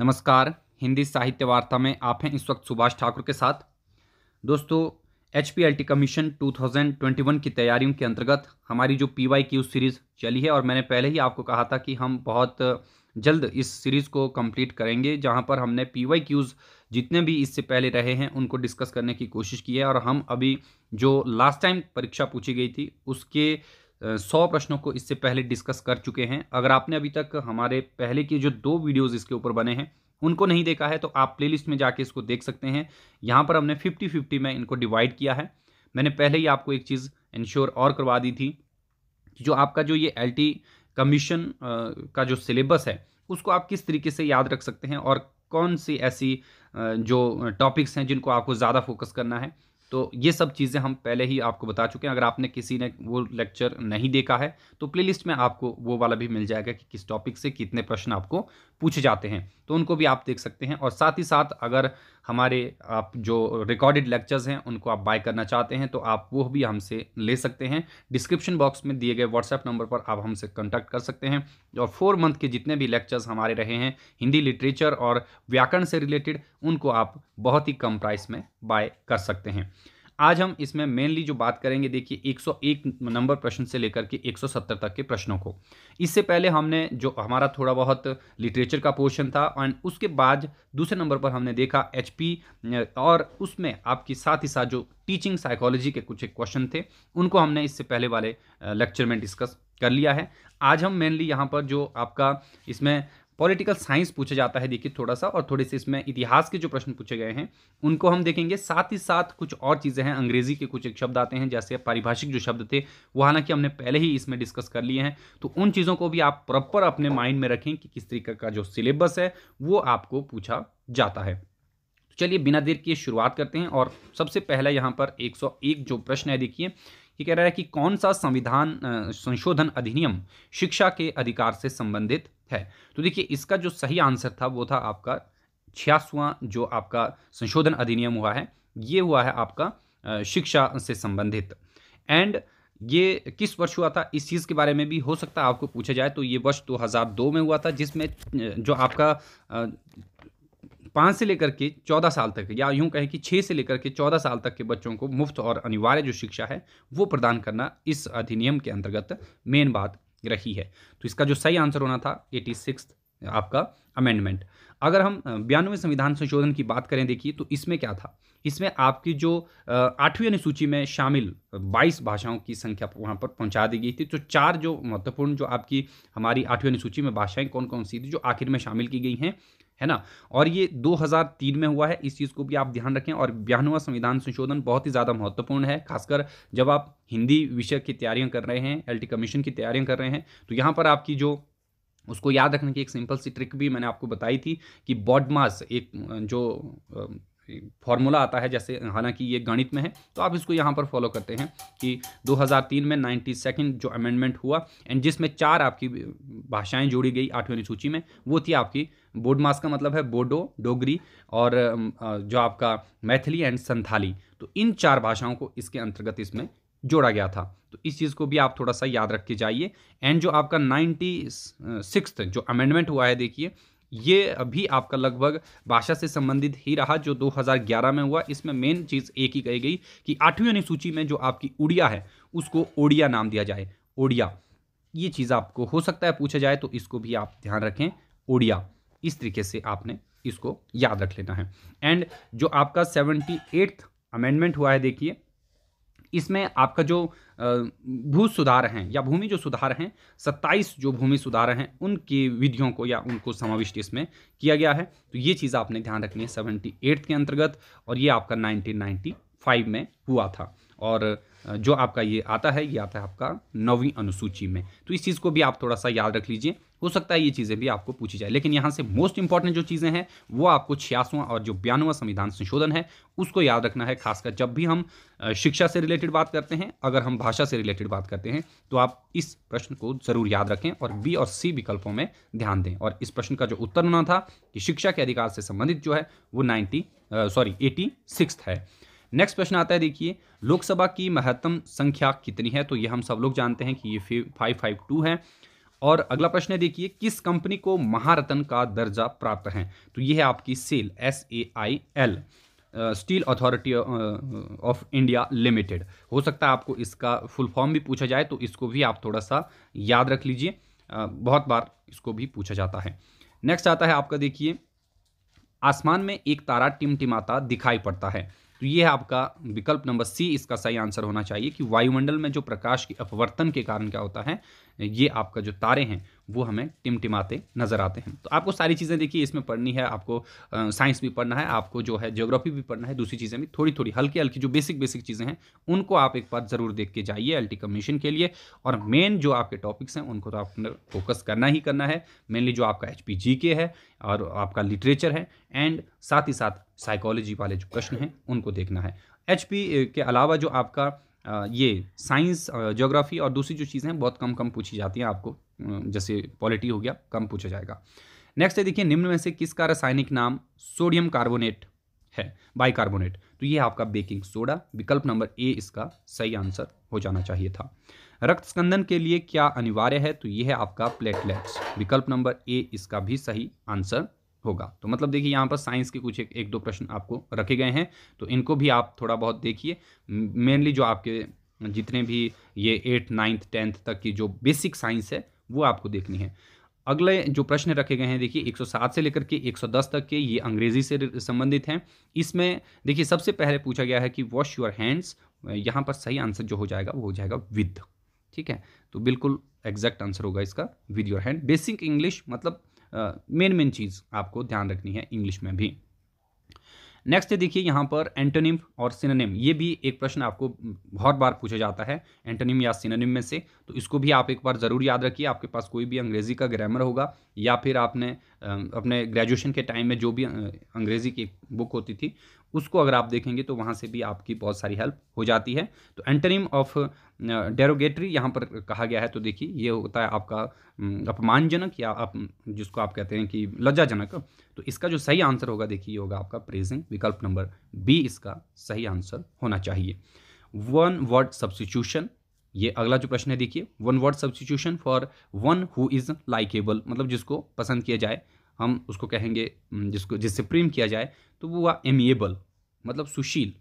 नमस्कार हिंदी साहित्य वार्ता में आप हैं इस वक्त सुभाष ठाकुर के साथ दोस्तों एच कमीशन 2021 की तैयारियों के अंतर्गत हमारी जो पी वाई क्यू सीरीज़ चली है और मैंने पहले ही आपको कहा था कि हम बहुत जल्द इस सीरीज़ को कंप्लीट करेंगे जहां पर हमने पी वाई क्यूज़ जितने भी इससे पहले रहे हैं उनको डिस्कस करने की कोशिश की है और हम अभी जो लास्ट टाइम परीक्षा पूछी गई थी उसके सौ प्रश्नों को इससे पहले डिस्कस कर चुके हैं अगर आपने अभी तक हमारे पहले के जो दो वीडियोस इसके ऊपर बने हैं उनको नहीं देखा है तो आप प्लेलिस्ट में जाके इसको देख सकते हैं यहाँ पर हमने फिफ्टी फिफ्टी में इनको डिवाइड किया है मैंने पहले ही आपको एक चीज़ इंश्योर और करवा दी थी कि जो आपका जो ये एल कमीशन का जो सिलेबस है उसको आप किस तरीके से याद रख सकते हैं और कौन सी ऐसी जो टॉपिक्स हैं जिनको आपको ज़्यादा फोकस करना है तो ये सब चीज़ें हम पहले ही आपको बता चुके हैं अगर आपने किसी ने वो लेक्चर नहीं देखा है तो प्लेलिस्ट में आपको वो वाला भी मिल जाएगा कि किस टॉपिक से कितने प्रश्न आपको पूछे जाते हैं तो उनको भी आप देख सकते हैं और साथ ही साथ अगर हमारे आप जो रिकॉर्डेड लेक्चर्स हैं उनको आप बाय करना चाहते हैं तो आप वो भी हमसे ले सकते हैं डिस्क्रिप्शन बॉक्स में दिए गए व्हाट्सएप नंबर पर आप हमसे कॉन्टैक्ट कर सकते हैं और फोर मंथ के जितने भी लेक्चर्स हमारे रहे हैं हिंदी लिटरेचर और व्याकरण से रिलेटेड उनको आप बहुत ही कम प्राइस में बाय कर सकते हैं आज हम इसमें मेनली जो बात करेंगे देखिए 101 नंबर प्रश्न से लेकर के 170 तक के प्रश्नों को इससे पहले हमने जो हमारा थोड़ा बहुत लिटरेचर का पोर्शन था एंड उसके बाद दूसरे नंबर पर हमने देखा एच और उसमें आपकी साथ ही साथ जो टीचिंग साइकोलॉजी के कुछ एक क्वेश्चन थे उनको हमने इससे पहले वाले लेक्चर में डिस्कस कर लिया है आज हम मेनली यहाँ पर जो आपका इसमें पॉलिटिकल साइंस पूछा जाता है देखिए थोड़ा सा और थोड़े से इसमें इतिहास के जो प्रश्न पूछे गए हैं उनको हम देखेंगे साथ ही साथ कुछ और चीज़ें हैं अंग्रेजी के कुछ एक शब्द आते हैं जैसे पारिभाषिक जो शब्द थे वो हालांकि हमने पहले ही इसमें डिस्कस कर लिए हैं तो उन चीज़ों को भी आप प्रॉपर अपने माइंड में रखें कि किस तरीके का जो सिलेबस है वो आपको पूछा जाता है तो चलिए बिना देर के शुरुआत करते हैं और सबसे पहला यहाँ पर एक जो प्रश्न है देखिए ये कह रहा है कि कौन सा संविधान संशोधन अधिनियम शिक्षा के अधिकार से संबंधित है तो देखिए इसका जो सही आंसर था वो था आपका छियासवा जो आपका संशोधन अधिनियम हुआ है ये हुआ है आपका शिक्षा से संबंधित एंड ये किस वर्ष हुआ था इस चीज़ के बारे में भी हो सकता है आपको पूछा जाए तो ये वर्ष 2002 में हुआ था जिसमें जो आपका पाँच से लेकर के चौदह साल तक या यूं कहें कि छः से लेकर के चौदह साल तक के बच्चों को मुफ्त और अनिवार्य जो शिक्षा है वो प्रदान करना इस अधिनियम के अंतर्गत मेन बात रही है तो इसका जो सही आंसर होना था एटी आपका अमेंडमेंट अगर हम बयानवे संविधान संशोधन की बात करें देखिए तो इसमें क्या था इसमें आपकी जो आठवीं अनुसूची में शामिल 22 भाषाओं की संख्या वहाँ पर पहुँचा दी गई थी तो चार जो महत्वपूर्ण जो आपकी हमारी आठवीं अनुसूची में भाषाएं कौन कौन सी थी जो आखिर में शामिल की गई हैं है ना और ये 2003 में हुआ है इस चीज़ को भी आप ध्यान रखें और बयानवा संविधान संशोधन बहुत ही ज़्यादा महत्वपूर्ण है खासकर जब आप हिंदी विषय की तैयारियां कर रहे हैं एलटी कमीशन की तैयारियां कर रहे हैं तो यहाँ पर आपकी जो उसको याद रखने की एक सिंपल सी ट्रिक भी मैंने आपको बताई थी कि बॉड मास एक जो फॉर्मूला आता है जैसे हालांकि ये गणित में है तो आप इसको यहाँ पर फॉलो करते हैं कि 2003 में नाइन्टी सेकेंड जो अमेंडमेंट हुआ एंड जिसमें चार आपकी भाषाएं जोड़ी गई आठवीं सूची में वो थी आपकी बोड मास का मतलब है बोडो डोगरी और जो आपका मैथिली एंड संथाली तो इन चार भाषाओं को इसके अंतर्गत इसमें जोड़ा गया था तो इस चीज़ को भी आप थोड़ा सा याद रख के जाइए एंड जो आपका नाइन्टी सिक्स जो अमेंडमेंट हुआ है देखिए ये अभी आपका लगभग भाषा से संबंधित ही रहा जो 2011 में हुआ इसमें मेन चीज़ एक ही कही गई कि आठवीं अनुसूची में जो आपकी उड़िया है उसको ओडिया नाम दिया जाए ओडिया ये चीज़ आपको हो सकता है पूछा जाए तो इसको भी आप ध्यान रखें ओडिया इस तरीके से आपने इसको याद रख लेना है एंड जो आपका सेवेंटी एट्थ अमेंडमेंट हुआ है देखिए इसमें आपका जो भू सुधार हैं या भूमि जो सुधार हैं सत्ताईस जो भूमि सुधार हैं उनकी विधियों को या उनको समाविष्ट इसमें किया गया है तो ये चीज़ आपने ध्यान रखनी है सेवेंटी के अंतर्गत और ये आपका नाइनटीन में हुआ था और जो आपका ये आता है ये आता है आपका नौवीं अनुसूची में तो इस चीज़ को भी आप थोड़ा सा याद रख लीजिए हो सकता है ये चीज़ें भी आपको पूछी जाए लेकिन यहाँ से मोस्ट इंपॉर्टेंट जो चीज़ें हैं वो आपको छियासवां और जो बयानवा संविधान संशोधन है उसको याद रखना है खासकर जब भी हम शिक्षा से रिलेटेड बात करते हैं अगर हम भाषा से रिलेटेड बात करते हैं तो आप इस प्रश्न को ज़रूर याद रखें और बी और सी विकल्पों में ध्यान दें और इस प्रश्न का जो उत्तर होना था कि शिक्षा के अधिकार से संबंधित जो है वो नाइन्टी सॉरी एटी सिक्स है नेक्स्ट प्रश्न आता है देखिए लोकसभा की महत्तम संख्या कितनी है तो ये हम सब लोग जानते हैं कि ये फाइव फाइव टू है और अगला प्रश्न है देखिए किस कंपनी को महारत्न का दर्जा प्राप्त है तो ये है आपकी SAIL S A I L steel authority of India limited हो सकता है आपको इसका फुल फॉर्म भी पूछा जाए तो इसको भी आप थोड़ा सा याद रख लीजिए बहुत बार इसको भी पूछा जाता है नेक्स्ट आता है आपका देखिए आसमान में एक तारा टिमटिमाता दिखाई पड़ता है तो ये आपका विकल्प नंबर सी इसका सही आंसर होना चाहिए कि वायुमंडल में जो प्रकाश की अपवर्तन के कारण क्या होता है ये आपका जो तारे हैं वो हमें टिमटिमाते नज़र आते हैं तो आपको सारी चीज़ें देखिए इसमें पढ़नी है आपको साइंस भी पढ़ना है आपको जो है ज्योग्राफी भी पढ़ना है दूसरी चीज़ें भी थोड़ी थोड़ी हल्की हल्की जो बेसिक बेसिक चीज़ें हैं उनको आप एक बार ज़रूर देख के जाइए एल कमीशन के लिए और मेन जो आपके टॉपिक्स हैं उनको तो आपने फोकस करना ही करना है मेनली जो आपका एच के है और आपका लिटरेचर है एंड साथ ही साथ साइकोलॉजी वाले जो प्रश्न हैं उनको देखना है एच के अलावा जो आपका ये साइंस ज्योग्राफी और दूसरी जो चीज़ें हैं बहुत कम कम पूछी जाती हैं आपको जैसे पॉलिटी हो गया कम पूछा जाएगा नेक्स्ट है देखिए निम्न में से किसका रासायनिक नाम सोडियम कार्बोनेट है बाइकार्बोनेट तो ये आपका बेकिंग सोडा विकल्प नंबर ए इसका सही आंसर हो जाना चाहिए था रक्त स्कंदन के लिए क्या अनिवार्य है तो ये है आपका प्लेटलेट्स विकल्प नंबर ए इसका भी सही आंसर होगा तो मतलब देखिए यहाँ पर साइंस के कुछ एक, एक दो प्रश्न आपको रखे गए हैं तो इनको भी आप थोड़ा बहुत देखिए मेनली जो आपके जितने भी ये एट नाइन्थ टेंथ तक की जो बेसिक साइंस है वो आपको देखनी है अगले जो प्रश्न रखे गए हैं देखिए 107 से लेकर के 110 तक के ये अंग्रेजी से संबंधित हैं इसमें देखिए सबसे पहले पूछा गया है कि वॉश योर हैंड्स यहाँ पर सही आंसर जो हो जाएगा वो हो जाएगा विद ठीक है तो बिल्कुल एग्जैक्ट आंसर होगा इसका with your hand basic English मतलब मेन मेन चीज़ आपको ध्यान रखनी है इंग्लिश में भी नेक्स्ट देखिए यहाँ पर एंटोनिम और सिनोनिम ये भी एक प्रश्न आपको बहुत बार पूछा जाता है एंटोनिम या सिनोनिम में से तो इसको भी आप एक बार ज़रूर याद रखिए आपके पास कोई भी अंग्रेजी का ग्रामर होगा या फिर आपने अपने ग्रेजुएशन के टाइम में जो भी अंग्रेज़ी की बुक होती थी उसको अगर आप देखेंगे तो वहाँ से भी आपकी बहुत सारी हेल्प हो जाती है तो एंटरिम ऑफ डेरोगेटरी यहाँ पर कहा गया है तो देखिए ये होता है आपका अपमानजनक या आप जिसको आप कहते हैं कि लज्जाजनक तो इसका जो सही आंसर होगा देखिए ये होगा आपका प्रेजिंग विकल्प नंबर बी इसका सही आंसर होना चाहिए वन वर्ड सब्सिट्यूशन ये अगला जो प्रश्न है देखिए one word substitution for one who is likeable मतलब जिसको पसंद किया जाए हम उसको कहेंगे जिसको जिससे प्रेम किया जाए तो वो हुआ एमिएबल मतलब सुशील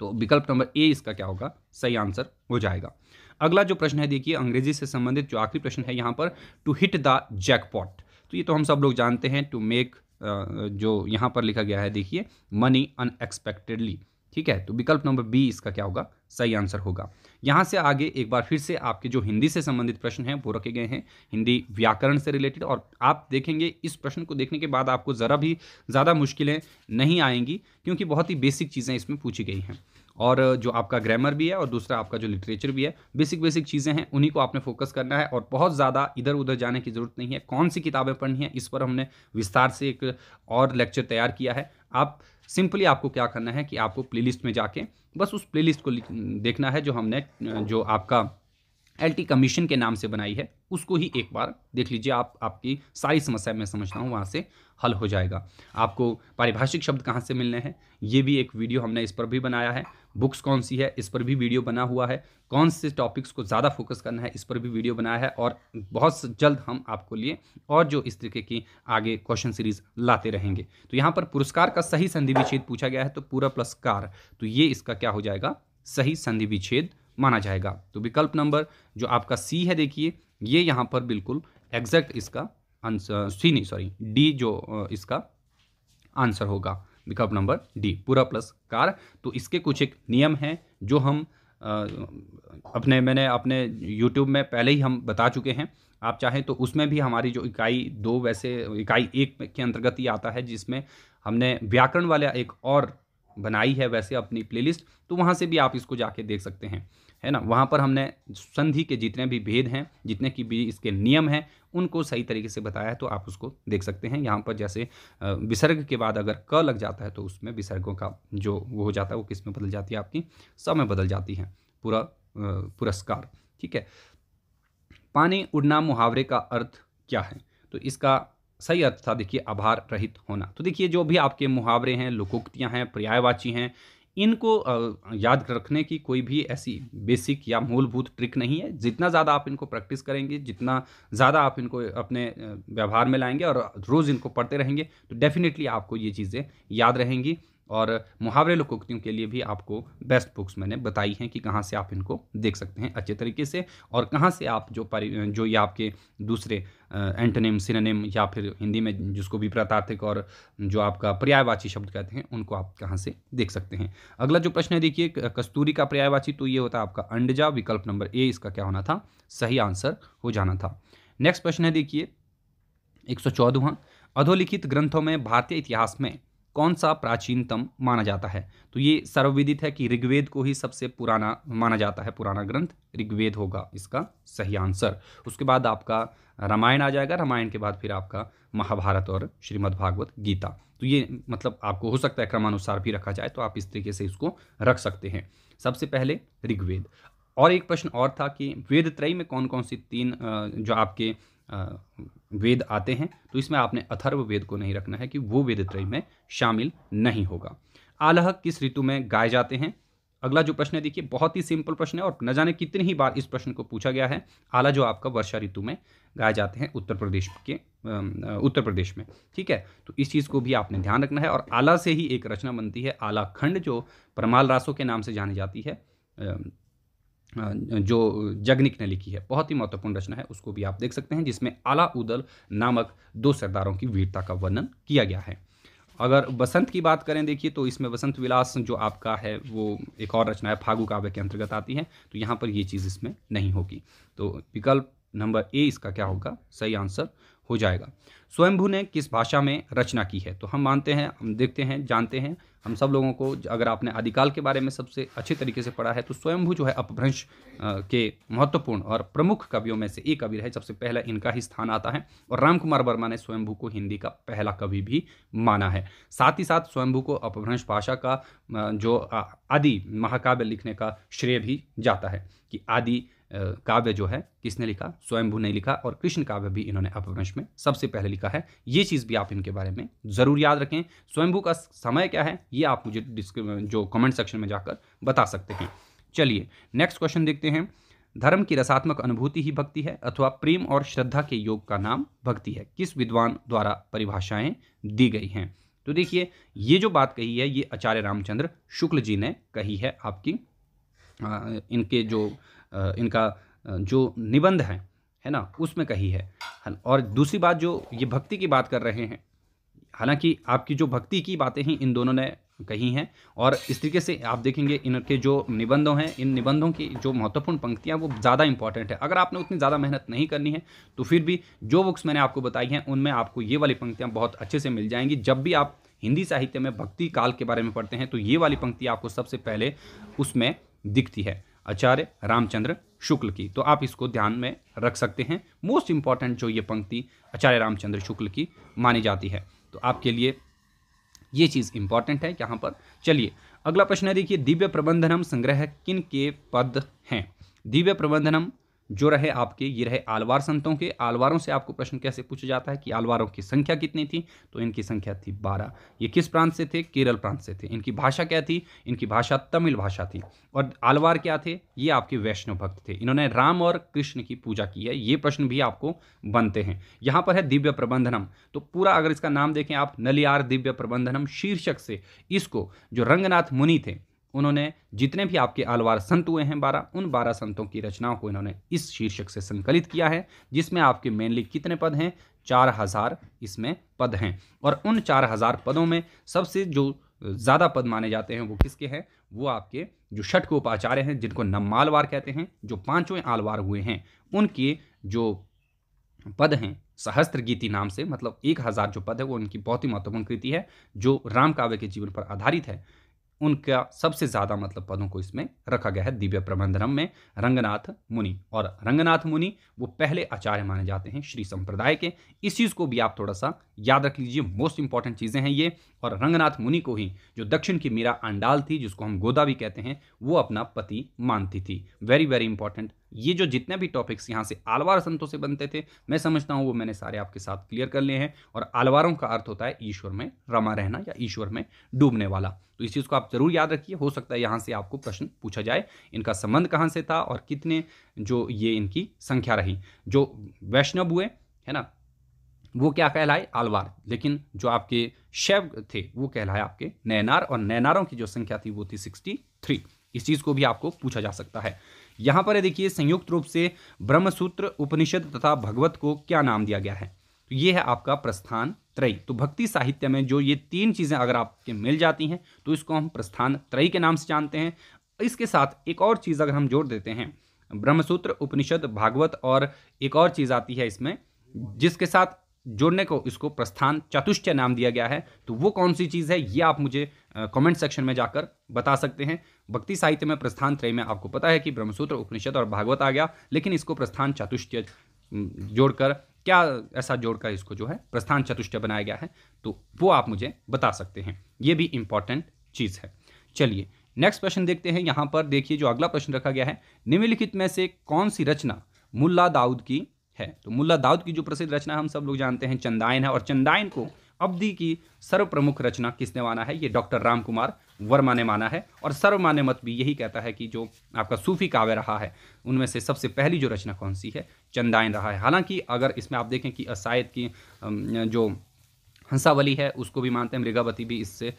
तो विकल्प नंबर ए इसका क्या होगा सही आंसर हो जाएगा अगला जो प्रश्न है देखिए अंग्रेजी से संबंधित जो आखिरी प्रश्न है यहाँ पर टू हिट द जैकपॉट तो ये तो हम सब लोग जानते हैं टू मेक जो यहाँ पर लिखा गया है देखिए मनी अनएक्सपेक्टेडली ठीक है तो विकल्प नंबर बी इसका क्या होगा सही आंसर होगा यहाँ से आगे एक बार फिर से आपके जो हिंदी से संबंधित प्रश्न हैं वो रखे गए हैं हिंदी व्याकरण से रिलेटेड और आप देखेंगे इस प्रश्न को देखने के बाद आपको ज़रा भी ज़्यादा मुश्किलें नहीं आएंगी क्योंकि बहुत ही बेसिक चीज़ें इसमें पूछी गई हैं और जो आपका ग्रामर भी है और दूसरा आपका जो लिटरेचर भी है बेसिक बेसिक चीज़ें हैं उन्हीं को आपने फोकस करना है और बहुत ज़्यादा इधर उधर जाने की ज़रूरत नहीं है कौन सी किताबें पढ़नी है इस पर हमने विस्तार से एक और लेक्चर तैयार किया है आप सिंपली आपको क्या करना है कि आपको प्लेलिस्ट में जाके बस उस प्लेलिस्ट को देखना है जो हमने जो आपका एल कमीशन के नाम से बनाई है उसको ही एक बार देख लीजिए आप आपकी सारी समस्या मैं समझता हूँ वहाँ से हल हो जाएगा आपको पारिभाषिक शब्द कहाँ से मिलने हैं ये भी एक वीडियो हमने इस पर भी बनाया है बुक्स कौन सी है इस पर भी वीडियो बना हुआ है कौन से टॉपिक्स को ज़्यादा फोकस करना है इस पर भी वीडियो बनाया है और बहुत जल्द हम आपको लिए और जो इस तरीके की आगे क्वेश्चन सीरीज लाते रहेंगे तो यहाँ पर पुरस्कार का सही संधि विच्छेद पूछा गया है तो पूरा पुरस्कार तो ये इसका क्या हो जाएगा सही संधि विच्छेद माना जाएगा तो विकल्प नंबर जो आपका सी है देखिए ये यहाँ पर बिल्कुल एग्जैक्ट इसका आंसर सी नहीं सॉरी डी जो इसका आंसर होगा विकल्प नंबर डी पूरा प्लस कार तो इसके कुछ एक नियम हैं जो हम आ, अपने मैंने अपने यूट्यूब में पहले ही हम बता चुके हैं आप चाहें तो उसमें भी हमारी जो इकाई दो वैसे इकाई एक के अंतर्गत ही आता है जिसमें हमने व्याकरण वाला एक और बनाई है वैसे अपनी प्लेलिस्ट तो वहाँ से भी आप इसको जाके देख सकते हैं है ना वहाँ पर हमने संधि के जितने भी भेद हैं जितने की भी इसके नियम हैं उनको सही तरीके से बताया है तो आप उसको देख सकते हैं यहाँ पर जैसे विसर्ग के बाद अगर क लग जाता है तो उसमें विसर्गों का जो वो हो जाता है वो किस में बदल जाती है आपकी सब में बदल जाती है पूरा पुरस्कार ठीक है पानी उड़ना मुहावरे का अर्थ क्या है तो इसका सही अर्थ था देखिए आभार रहित होना तो देखिए जो भी आपके मुहावरे हैं लोकोक्तियाँ हैं पर्यायवाची हैं इनको याद रखने की कोई भी ऐसी बेसिक या मूलभूत ट्रिक नहीं है जितना ज़्यादा आप इनको प्रैक्टिस करेंगे जितना ज़्यादा आप इनको अपने व्यवहार में लाएंगे और रोज़ इनको पढ़ते रहेंगे तो डेफिनेटली आपको ये चीज़ें याद रहेंगी और मुहावरे लोकोक्तियों के लिए भी आपको बेस्ट बुक्स मैंने बताई हैं कि कहाँ से आप इनको देख सकते हैं अच्छे तरीके से और कहाँ से आप जो परि जो ये आपके दूसरे एंटनेम सिनेम या फिर हिंदी में जिसको भी प्रतार्थिक और जो आपका पर्यायवाची शब्द कहते हैं उनको आप कहाँ से देख सकते हैं अगला जो प्रश्न है देखिए कस्तूरी का पर्यायवाची तो ये होता है आपका अंडजा विकल्प नंबर ए इसका क्या होना था सही आंसर हो जाना था नेक्स्ट प्रश्न है देखिए एक सौ अधोलिखित ग्रंथों में भारतीय इतिहास में कौन सा प्राचीनतम माना जाता है तो ये सर्वविदित है कि ऋग्वेद को ही सबसे पुराना माना जाता है पुराना ग्रंथ ऋग्वेद होगा इसका सही आंसर उसके बाद आपका रामायण आ जाएगा रामायण के बाद फिर आपका महाभारत और श्रीमद्भागवत गीता तो ये मतलब आपको हो सकता है क्रमानुसार भी रखा जाए तो आप इस तरीके से इसको रख सकते हैं सबसे पहले ऋग्वेद और एक प्रश्न और था कि वेद त्रय में कौन कौन सी तीन जो आपके वेद आते हैं तो इसमें आपने अथर्व वेद को नहीं रखना है कि वो वेद त्रय में शामिल नहीं होगा आलह किस ऋतु में गाए जाते हैं अगला जो प्रश्न है देखिए बहुत ही सिंपल प्रश्न है और न जाने कितनी ही बार इस प्रश्न को पूछा गया है आला जो आपका वर्षा ऋतु में गाए जाते हैं उत्तर प्रदेश के उत्तर प्रदेश में ठीक है तो इस चीज़ को भी आपने ध्यान रखना है और आला से ही एक रचना बनती है आला खंड जो परमाल रासो के नाम से जानी जाती है जो जगनिक ने लिखी है बहुत ही महत्वपूर्ण रचना है उसको भी आप देख सकते हैं जिसमें आला उदल नामक दो सरदारों की वीरता का वर्णन किया गया है अगर बसंत की बात करें देखिए तो इसमें बसंत विलास जो आपका है वो एक और रचना है फागु काव्य के अंतर्गत आती है तो यहाँ पर ये चीज़ इसमें नहीं होगी तो विकल्प नंबर ए इसका क्या होगा सही आंसर हो जाएगा स्वयंभू ने किस भाषा में रचना की है तो हम मानते हैं हम देखते हैं जानते हैं हम सब लोगों को अगर आपने आदिकाल के बारे में सबसे अच्छे तरीके से पढ़ा है तो स्वयंभू जो है अपभ्रंश के महत्वपूर्ण और प्रमुख कवियों में से एक कवि है सबसे पहला इनका ही स्थान आता है और राम कुमार वर्मा ने स्वयंभू को हिंदी का पहला कवि भी माना है साथ ही साथ स्वयंभू को अपभ्रंश भाषा का जो आदि महाकाव्य लिखने का श्रेय भी जाता है कि आदि काव्य जो है किसने लिखा स्वयंभू ने लिखा और कृष्ण काव्य भी इन्होंने अपभ्रंश में सबसे पहले लिखा है ये चीज़ भी आप इनके बारे में ज़रूर याद रखें स्वयंभू का समय क्या है ये आप मुझे जो कमेंट सेक्शन में जाकर बता सकते हैं चलिए नेक्स्ट क्वेश्चन देखते हैं धर्म की रसात्मक अनुभूति ही भक्ति है अथवा प्रेम और श्रद्धा के योग का नाम भक्ति है किस विद्वान द्वारा परिभाषाएं दी गई हैं तो देखिए ये जो बात कही है ये आचार्य रामचंद्र शुक्ल जी ने कही है आपकी आ, इनके जो इनका जो निबंध है है ना उसमें कही है और दूसरी बात जो ये भक्ति की बात कर रहे हैं हालांकि आपकी जो भक्ति की बातें हैं इन दोनों ने कही हैं और इस तरीके से आप देखेंगे इनके जो निबंधों हैं इन निबंधों की जो महत्वपूर्ण पंक्तियाँ वो ज़्यादा इंपॉर्टेंट है अगर आपने उतनी ज़्यादा मेहनत नहीं करनी है तो फिर भी जो बुक्स मैंने आपको बताई हैं उनमें आपको ये वाली पंक्तियाँ बहुत अच्छे से मिल जाएंगी जब भी आप हिंदी साहित्य में भक्ति काल के बारे में पढ़ते हैं तो ये वाली पंक्ति आपको सबसे पहले उसमें दिखती है आचार्य रामचंद्र शुक्ल की तो आप इसको ध्यान में रख सकते हैं मोस्ट इंपॉर्टेंट जो ये पंक्ति आचार्य रामचंद्र शुक्ल की मानी जाती है तो आपके लिए ये चीज़ इंपॉर्टेंट है यहाँ पर चलिए अगला प्रश्न है देखिए दिव्य प्रबंधनम संग्रह किन के पद हैं दिव्य प्रबंधनम जो रहे आपके ये रहे आलवार संतों के आलवारों से आपको प्रश्न कैसे पूछा जाता है कि आलवारों की संख्या कितनी थी तो इनकी संख्या थी बारह ये किस प्रांत से थे केरल प्रांत से थे इनकी भाषा क्या थी इनकी भाषा तमिल भाषा थी और आलवार क्या थे ये आपके वैष्णव भक्त थे इन्होंने राम और कृष्ण की पूजा की है ये प्रश्न भी आपको बनते हैं यहाँ पर है दिव्य प्रबंधनम तो पूरा अगर इसका नाम देखें आप नलियार दिव्य प्रबंधनम शीर्षक से इसको जो रंगनाथ मुनि थे उन्होंने जितने भी आपके आलवार संत हुए हैं बारह उन बारह संतों की रचनाओं को इन्होंने इस शीर्षक से संकलित किया है जिसमें आपके मेनली कितने पद हैं चार हज़ार इसमें पद हैं और उन चार हज़ार पदों में सबसे जो ज़्यादा पद माने जाते हैं वो किसके हैं वो आपके जो षठ उपाचार्य हैं जिनको नम्मालवार कहते हैं जो पाँचवें आलवार हुए हैं उनके जो पद हैं सहस्त्र गीति नाम से मतलब एक हज़ार जो पद है वो उनकी बहुत ही महत्वपूर्ण कृति है जो राम काव्य के जीवन पर आधारित है उनका सबसे ज़्यादा मतलब पदों को इसमें रखा गया है दिव्य प्रबंधनम में रंगनाथ मुनि और रंगनाथ मुनि वो पहले आचार्य माने जाते हैं श्री संप्रदाय के इस चीज़ को भी आप थोड़ा सा याद रख लीजिए मोस्ट इंपॉर्टेंट चीज़ें हैं ये और रंगनाथ मुनि को ही जो दक्षिण की मीरा अंडाल थी जिसको हम गोदा भी कहते हैं वो अपना पति मानती थी वेरी वेरी इंपॉर्टेंट ये जो जितने भी टॉपिक्स यहाँ से आलवार संतों से बनते थे मैं समझता हूँ वो मैंने सारे आपके साथ क्लियर कर लिए हैं और आलवारों का अर्थ होता है ईश्वर में रमा रहना या ईश्वर में डूबने वाला तो इस चीज़ को आप जरूर याद रखिए हो सकता है यहाँ से आपको प्रश्न पूछा जाए इनका संबंध कहाँ से था और कितने जो ये इनकी संख्या रही जो वैष्णव हुए है ना वो क्या कहलाए आलवार लेकिन जो आपके शैव थे वो कहलाए आपके नैनार और नैनारों की जो संख्या थी वो थी सिक्सटी थ्री इस चीज़ को भी आपको पूछा जा सकता है यहां पर देखिए संयुक्त रूप से ब्रह्मसूत्र उपनिषद तथा भगवत को क्या नाम दिया गया है तो ये है आपका प्रस्थान त्रय तो भक्ति साहित्य में जो ये तीन चीज़ें अगर आपके मिल जाती हैं तो इसको हम प्रस्थान त्रय के नाम से जानते हैं इसके साथ एक और चीज़ अगर हम जोड़ देते हैं ब्रह्मसूत्र उपनिषद भागवत और एक और चीज़ आती है इसमें जिसके साथ जोड़ने को इसको प्रस्थान चतुष्ट नाम दिया गया है तो वो कौन सी चीज़ है ये आप मुझे कमेंट सेक्शन में जाकर बता सकते हैं भक्ति साहित्य में प्रस्थान त्रय में आपको पता है कि ब्रह्मसूत्र उपनिषद और भागवत आ गया लेकिन इसको प्रस्थान चतुष्ट जोड़कर क्या ऐसा जोड़कर इसको जो है प्रस्थान चतुष्ट बनाया गया है तो वो आप मुझे बता सकते हैं ये भी इंपॉर्टेंट चीज़ है चलिए नेक्स्ट प्रश्न देखते हैं यहाँ पर देखिए जो अगला प्रश्न रखा गया है निम्नलिखित में से कौन सी रचना मुल्ला दाऊद की है तो मुल्ला दाऊद की जो प्रसिद्ध रचना हम सब लोग जानते हैं चंदायन है और चंदायन को अवधि की सर्वप्रमुख रचना किसने माना है ये डॉक्टर राम कुमार वर्मा ने माना है और सर्वमान्य मत भी यही कहता है कि जो आपका सूफी काव्य रहा है उनमें से सबसे पहली जो रचना कौन सी है चंदायन रहा है हालांकि अगर इसमें आप देखें कि असायद की जो हंसावली है उसको भी मानते हैं मृगावती भी इससे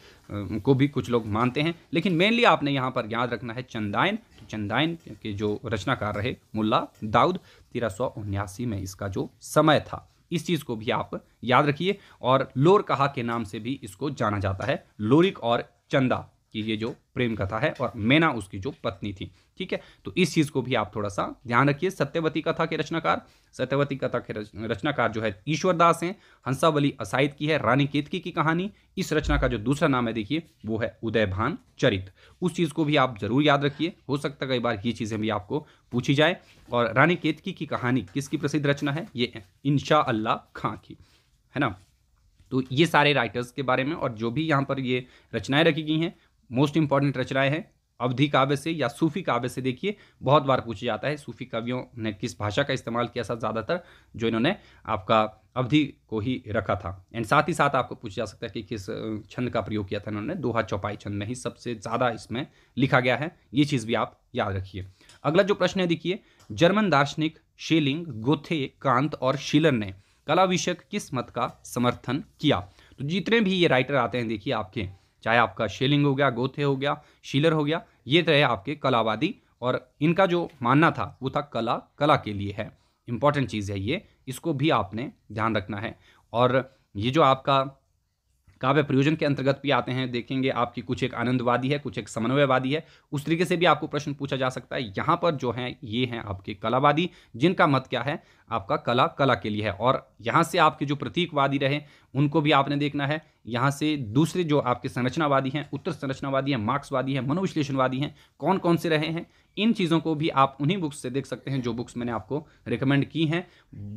को भी कुछ लोग मानते हैं लेकिन मेनली आपने यहाँ पर याद रखना है चंदायन चंदायन के जो रचनाकार रहे मुल्ला दाऊद तेरह में इसका जो समय था इस चीज़ को भी आप याद रखिए और लोर कहा के नाम से भी इसको जाना जाता है लोरिक और चंदा कि ये जो प्रेम कथा है और मैना उसकी जो पत्नी थी ठीक है तो इस चीज़ को भी आप थोड़ा सा ध्यान रखिए सत्यवती कथा के रचनाकार सत्यवती कथा के रचनाकार जो है ईश्वरदास हैं हंसावली असाइद की है रानी केतकी की कहानी इस रचना का जो दूसरा नाम है देखिए वो है उदयभान चरित उस चीज़ को भी आप जरूर याद रखिए हो सकता है कई बार ये चीज़ें भी आपको पूछी जाए और रानी केतकी की कहानी किसकी प्रसिद्ध रचना है ये इनशा अल्लाह खां की है ना तो ये सारे राइटर्स के बारे में और जो भी यहाँ पर ये रचनाएं रखी गई हैं मोस्ट इंपॉर्टेंट रचनाएं हैं अवधि काव्य से या सूफी काव्य से देखिए बहुत बार पूछा जाता है सूफी कवियों ने किस भाषा का इस्तेमाल किया था ज़्यादातर जो इन्होंने आपका अवधि को ही रखा था एंड साथ ही साथ आपको पूछा जा सकता है कि किस छंद का प्रयोग किया था इन्होंने दोहा चौपाई छंद में ही सबसे ज़्यादा इसमें लिखा गया है ये चीज़ भी आप याद रखिए अगला जो प्रश्न है देखिए जर्मन दार्शनिक शेलिंग गोथे कांत और शीलर ने कला विषयक किस मत का समर्थन किया तो जितने भी ये राइटर आते हैं देखिए आपके चाहे आपका शेलिंग हो गया गोथे हो गया शीलर हो गया ये रहे तो आपके कलावादी और इनका जो मानना था वो था कला कला के लिए है इम्पॉर्टेंट चीज़ है ये इसको भी आपने ध्यान रखना है और ये जो आपका काव्य प्रयोजन के अंतर्गत भी आते हैं देखेंगे आपकी कुछ एक आनंदवादी है कुछ एक समन्वयवादी है उस तरीके से भी आपको प्रश्न पूछा जा सकता है यहाँ पर जो है ये हैं आपके कलावादी जिनका मत क्या है आपका कला कला के लिए है और यहाँ से आपके जो प्रतीकवादी रहे उनको भी आपने देखना है यहाँ से दूसरे जो आपके संरचनावादी हैं उत्तर संरचनावादी हैं मार्क्सवादी हैं मनोविश्लेषणवादी हैं कौन कौन से रहे हैं इन चीज़ों को भी आप उन्हीं बुक्स से देख सकते हैं जो बुक्स मैंने आपको रिकमेंड की हैं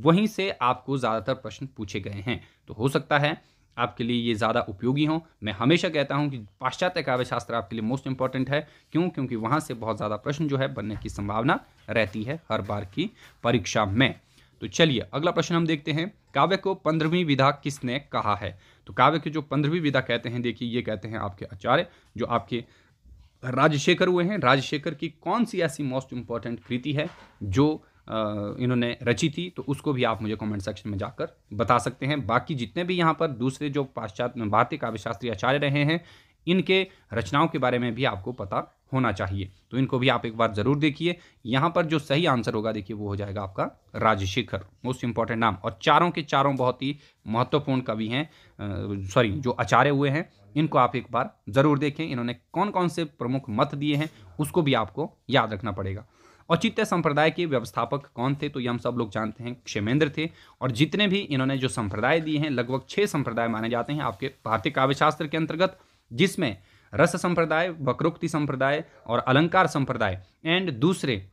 वहीं से आपको ज़्यादातर प्रश्न पूछे गए हैं तो हो सकता है आपके लिए ये ज़्यादा उपयोगी हों मैं हमेशा कहता हूँ कि पाश्चात्य काव्य शास्त्र आपके लिए मोस्ट इंपॉर्टेंट है क्यों क्योंकि वहाँ से बहुत ज़्यादा प्रश्न जो है बनने की संभावना रहती है हर बार की परीक्षा में तो चलिए अगला प्रश्न हम देखते हैं काव्य को पंद्रहवीं विधा किसने कहा है तो काव्य के जो पंद्रहवीं विधा कहते हैं देखिए ये कहते हैं आपके आचार्य जो आपके राजशेखर हुए हैं राजशेखर की कौन सी ऐसी मोस्ट इंपॉर्टेंट कृति है जो इन्होंने रची थी तो उसको भी आप मुझे कमेंट सेक्शन में जाकर बता सकते हैं बाकी जितने भी यहाँ पर दूसरे जो पाश्चात्य भारतीय काव्यशास्त्री आचार्य रहे हैं इनके रचनाओं के बारे में भी आपको पता होना चाहिए तो इनको भी आप एक बार ज़रूर देखिए यहाँ पर जो सही आंसर होगा देखिए वो हो जाएगा आपका राजशेखर मोस्ट इंपॉर्टेंट नाम और चारों के चारों बहुत ही महत्वपूर्ण कवि हैं सॉरी जो आचार्य हुए हैं इनको आप एक बार ज़रूर देखें इन्होंने कौन कौन से प्रमुख मत दिए हैं उसको भी आपको याद रखना पड़ेगा औचित्य संप्रदाय के व्यवस्थापक कौन थे तो ये हम सब लोग जानते हैं क्षेमेंद्र थे और जितने भी इन्होंने जो संप्रदाय दिए हैं लगभग छः संप्रदाय माने जाते हैं आपके भारतीय काव्यशास्त्र के अंतर्गत जिसमें रस संप्रदाय वक्रोक्ति संप्रदाय और अलंकार संप्रदाय एंड दूसरे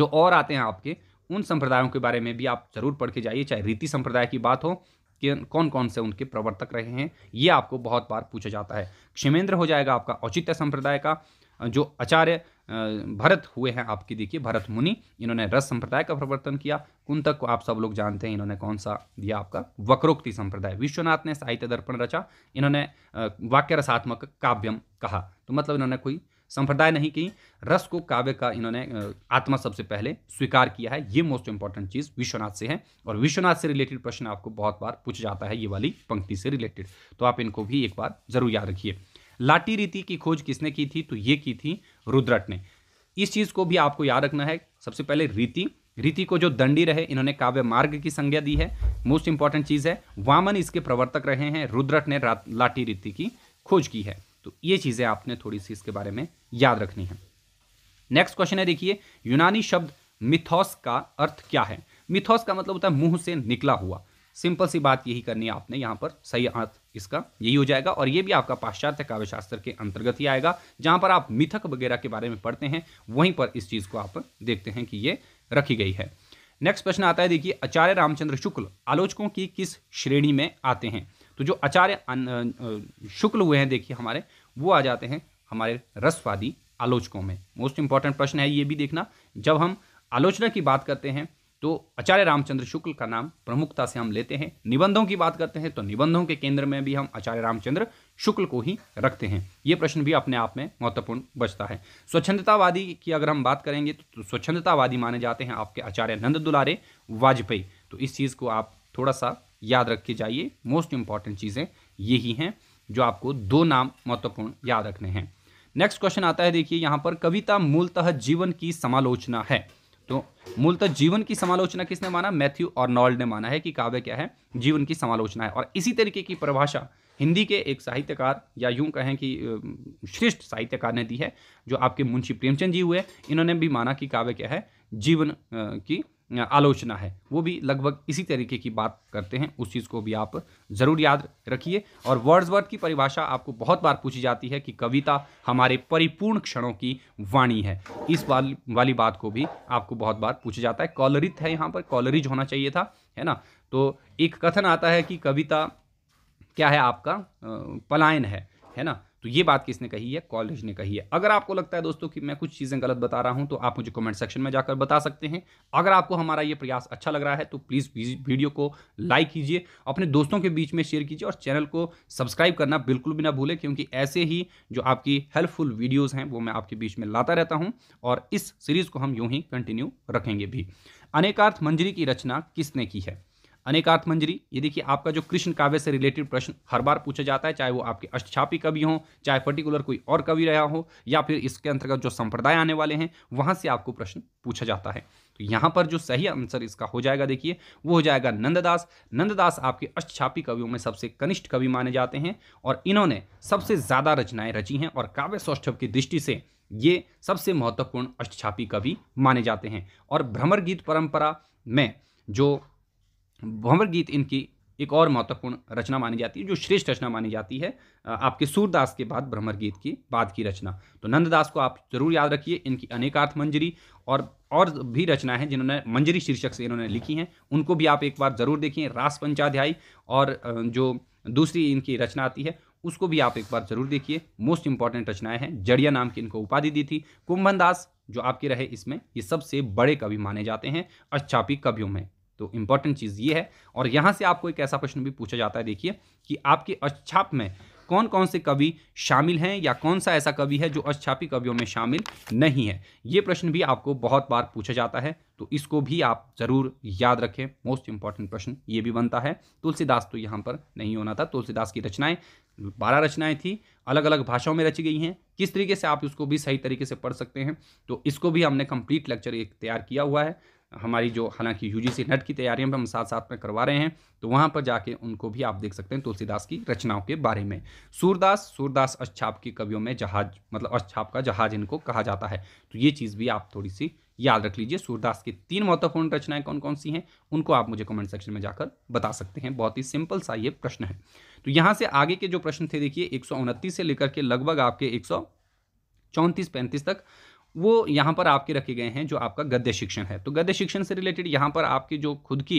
जो और आते हैं आपके उन संप्रदायों के बारे में भी आप जरूर पढ़ के जाइए चाहे रीति संप्रदाय की बात हो कि कौन कौन से उनके प्रवर्तक रहे हैं ये आपको बहुत बार पूछा जाता है क्षेमेंद्र हो जाएगा आपका औचित्य संप्रदाय का जो आचार्य भरत हुए हैं आपकी देखिए भरत मुनि इन्होंने रस संप्रदाय का प्रवर्तन किया कुंतक को आप सब लोग जानते हैं इन्होंने कौन सा दिया आपका वक्रोक्ति संप्रदाय विश्वनाथ ने साहित्य दर्पण रचा इन्होंने वाक्य रसात्मक काव्यम कहा तो मतलब इन्होंने कोई संप्रदाय नहीं की रस को काव्य का इन्होंने आत्मा सबसे पहले स्वीकार किया है ये मोस्ट इंपॉर्टेंट चीज़ विश्वनाथ से है और विश्वनाथ से रिलेटेड प्रश्न आपको बहुत बार पूछ जाता है ये वाली पंक्ति से रिलेटेड तो आप इनको भी एक बार जरूर याद रखिए लाठी रीति की खोज किसने की थी तो ये की थी रुद्रट ने इस चीज़ को भी आपको याद रखना है सबसे पहले रीति रीति को जो दंडी रहे इन्होंने काव्य मार्ग की संज्ञा दी है मोस्ट इंपॉर्टेंट चीज़ है वामन इसके प्रवर्तक रहे हैं रुद्रट ने लाठी रीति की खोज की है तो ये चीज़ें आपने थोड़ी सी इसके बारे में याद रखनी है नेक्स्ट क्वेश्चन है देखिए यूनानी शब्द मिथोस का अर्थ क्या है मिथोस का मतलब होता है मुंह से निकला हुआ सिंपल सी बात यही करनी है आपने यहाँ पर सही अर्थ इसका यही हो जाएगा और ये भी आपका पाश्चात्य काव्यशास्त्र के अंतर्गत ही आएगा जहाँ पर आप मिथक वगैरह के बारे में पढ़ते हैं वहीं पर इस चीज़ को आप देखते हैं कि ये रखी गई है नेक्स्ट प्रश्न आता है देखिए आचार्य रामचंद्र शुक्ल आलोचकों की किस श्रेणी में आते हैं तो जो आचार्य शुक्ल हुए हैं देखिए हमारे वो आ जाते हैं हमारे रसवादी आलोचकों में मोस्ट इंपॉर्टेंट प्रश्न है ये भी देखना जब हम आलोचना की बात करते हैं तो आचार्य रामचंद्र शुक्ल का नाम प्रमुखता से हम लेते हैं निबंधों की बात करते हैं तो निबंधों के केंद्र में भी हम आचार्य रामचंद्र शुक्ल को ही रखते हैं ये प्रश्न भी अपने आप में महत्वपूर्ण बचता है स्वच्छंदतावादी की अगर हम बात करेंगे तो, तो स्वच्छंदतावादी माने जाते हैं आपके आचार्य नंद दुलारे वाजपेयी तो इस चीज़ को आप थोड़ा सा याद रख के जाइए मोस्ट इंपॉर्टेंट चीज़ें यही हैं जो आपको दो नाम महत्वपूर्ण याद रखने हैं नेक्स्ट क्वेश्चन आता है देखिए यहाँ पर कविता मूलतः जीवन की समालोचना है तो मूलतः जीवन की समालोचना किसने माना मैथ्यू और ने माना है कि काव्य क्या है जीवन की समालोचना है और इसी तरीके की परिभाषा हिंदी के एक साहित्यकार या यूं कहें कि श्रेष्ठ साहित्यकार ने दी है जो आपके मुंशी प्रेमचंद जी हुए इन्होंने भी माना कि काव्य क्या है जीवन की आलोचना है वो भी लगभग इसी तरीके की बात करते हैं उस चीज़ को भी आप ज़रूर याद रखिए और वर्ड्स वर्थ की परिभाषा आपको बहुत बार पूछी जाती है कि कविता हमारे परिपूर्ण क्षणों की वाणी है इस वाली वाली बात को भी आपको बहुत बार पूछा जाता है कॉलरित है यहाँ पर कॉलरिज होना चाहिए था है ना तो एक कथन आता है कि कविता क्या है आपका पलायन है है ना तो ये बात किसने कही है कॉलेज ने कही है अगर आपको लगता है दोस्तों कि मैं कुछ चीज़ें गलत बता रहा हूँ तो आप मुझे कमेंट सेक्शन में जाकर बता सकते हैं अगर आपको हमारा ये प्रयास अच्छा लग रहा है तो प्लीज़ वीडियो को लाइक कीजिए अपने दोस्तों के बीच में शेयर कीजिए और चैनल को सब्सक्राइब करना बिल्कुल भी ना भूलें क्योंकि ऐसे ही जो आपकी हेल्पफुल वीडियोज़ हैं वो मैं आपके बीच में लाता रहता हूँ और इस सीरीज़ को हम यूँ ही कंटिन्यू रखेंगे भी अनेकार्थ मंजरी की रचना किसने की है अनेकार्थ मंजरी ये देखिए आपका जो कृष्ण काव्य से रिलेटेड प्रश्न हर बार पूछा जाता है चाहे वो आपके अष्टछापी कवि हों चाहे पर्टिकुलर कोई और कवि रहा हो या फिर इसके अंतर्गत जो संप्रदाय आने वाले हैं वहाँ से आपको प्रश्न पूछा जाता है तो यहाँ पर जो सही आंसर इसका हो जाएगा देखिए वो हो जाएगा नंददास नंददास आपके अष्टछापी कवियों में सबसे कनिष्ठ कवि माने जाते हैं और इन्होंने सबसे ज़्यादा रचनाएं रची हैं और काव्य सौष्ठव की दृष्टि से ये सबसे महत्वपूर्ण अष्टछापी कवि माने जाते हैं और भ्रमर गीत परंपरा में जो भंवर गीत इनकी एक और महत्वपूर्ण रचना मानी जाती है जो श्रेष्ठ रचना मानी जाती है आपके सूरदास के बाद भ्रमर गीत की बाद की रचना तो नंददास को आप जरूर याद रखिए इनकी अनेकार्थ मंजरी और और भी रचना है जिन्होंने मंजरी शीर्षक से इन्होंने लिखी हैं उनको भी आप एक बार जरूर देखिए रास पंचाध्याय और जो दूसरी इनकी रचना आती है उसको भी आप एक बार जरूर देखिए मोस्ट इंपॉर्टेंट रचनाएं हैं जड़िया नाम की इनको उपाधि दी थी कुंभन दास जो आपके रहे इसमें ये सबसे बड़े कवि माने जाते हैं अच्छापी कवियों में तो इंपॉर्टेंट चीज़ ये है और यहाँ से आपको एक ऐसा प्रश्न भी पूछा जाता है देखिए कि आपके अच्छाप में कौन कौन से कवि शामिल हैं या कौन सा ऐसा कवि है जो अच्छापी कवियों में शामिल नहीं है ये प्रश्न भी आपको बहुत बार पूछा जाता है तो इसको भी आप ज़रूर याद रखें मोस्ट इंपॉर्टेंट प्रश्न ये भी बनता है तुलसीदास तो यहाँ पर नहीं होना था तुलसीदास की रचनाएं बारह रचनाएं थी अलग अलग भाषाओं में रची गई हैं किस तरीके से आप उसको भी सही तरीके से पढ़ सकते हैं तो इसको भी हमने कंप्लीट लेक्चर एक तैयार किया हुआ है हमारी जो हालांकि यू जी नेट की भी हम साथ साथ में करवा रहे हैं तो वहां पर जाके उनको भी आप देख सकते हैं तुलसीदास की रचनाओं के बारे में सूरदास सूरदास अच्छाप की कवियों में जहाज मतलब अच्छाप का जहाज इनको कहा जाता है तो ये चीज़ भी आप थोड़ी सी याद रख लीजिए सूरदास की तीन महत्वपूर्ण रचनाएं कौन कौन सी हैं उनको आप मुझे कमेंट सेक्शन में जाकर बता सकते हैं बहुत ही सिंपल सा ये प्रश्न है तो यहाँ से आगे के जो प्रश्न थे देखिए एक से लेकर के लगभग आपके एक सौ चौंतीस पैंतीस तक वो यहाँ पर आपके रखे गए हैं जो आपका गद्य शिक्षण है तो गद्य शिक्षण से रिलेटेड यहाँ पर आपकी जो खुद की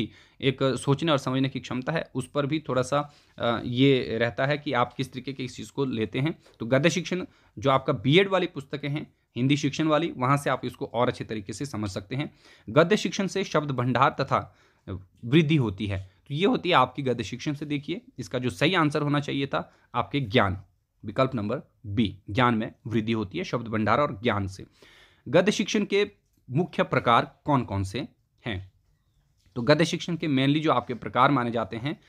एक सोचने और समझने की क्षमता है उस पर भी थोड़ा सा ये रहता है कि आप किस तरीके के इस चीज़ को लेते हैं तो गद्य शिक्षण जो आपका बीएड वाली पुस्तकें हैं हिंदी शिक्षण वाली वहाँ से आप इसको और अच्छे तरीके से समझ सकते हैं गद्य शिक्षण से शब्द भंडार तथा वृद्धि होती है तो ये होती है आपकी गद्य शिक्षण से देखिए इसका जो सही आंसर होना चाहिए था आपके ज्ञान विकल्प नंबर बी ज्ञान में वृद्धि होती है शब्द भंडार और ज्ञान से गद्य शिक्षण के मुख्य प्रकार कौन कौन से हैं तो गद्य शिक्षण के मेनली जो आपके प्रकार माने जाते हैं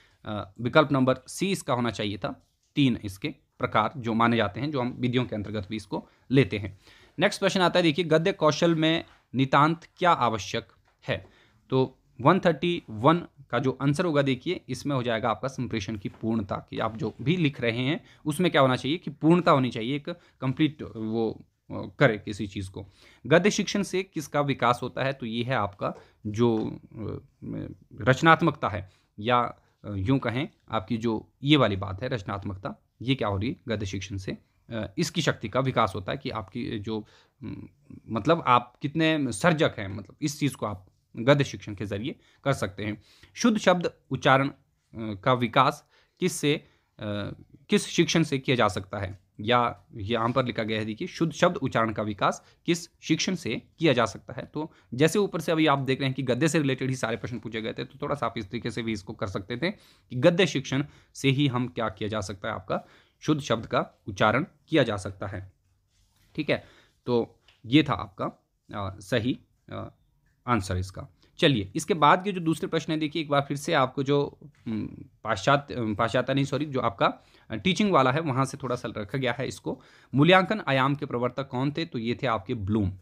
विकल्प नंबर सी इसका होना चाहिए था तीन इसके प्रकार जो माने जाते हैं जो हम विधियों के अंतर्गत भी इसको लेते हैं नेक्स्ट क्वेश्चन आता है देखिए गद्य कौशल में नितांत क्या आवश्यक है तो 131 का जो आंसर होगा देखिए इसमें हो जाएगा आपका संप्रेषण की पूर्णता कि आप जो भी लिख रहे हैं उसमें क्या होना चाहिए कि पूर्णता होनी चाहिए एक कंप्लीट वो करे किसी चीज़ को गद्य शिक्षण से किसका विकास होता है तो ये है आपका जो रचनात्मकता है या यूँ कहें आपकी जो ये वाली बात है रचनात्मकता ये क्या हो रही है गद्य शिक्षण से इसकी शक्ति का विकास होता है कि आपकी जो मतलब आप कितने सर्जक हैं मतलब इस चीज़ को आप गद्य शिक्षण के जरिए कर सकते हैं शुद्ध शब्द उच्चारण का विकास किस से किस शिक्षण से किया जा सकता है या यहाँ पर लिखा गया है कि शुद्ध शब्द उच्चारण का विकास किस शिक्षण से किया जा सकता है तो जैसे ऊपर से अभी आप देख रहे हैं कि गद्य से रिलेटेड ही सारे प्रश्न पूछे गए थे तो थोड़ा सा आप इस तरीके से भी इसको कर सकते थे कि गद्य शिक्षण से ही हम क्या किया जा सकता है आपका शुद्ध शब्द का उच्चारण किया जा सकता है ठीक है तो ये था आपका आ, सही आ, आंसर इसका चलिए इसके बाद के जो दूसरे प्रश्न है देखिए एक बार फिर से आपको जो पाश्चात्य पाश्चात्य नहीं सॉरी जो आपका टीचिंग वाला है वहाँ से थोड़ा सा रखा गया है इसको मूल्यांकन आयाम के प्रवर्तक कौन थे तो ये थे आपके ब्लूम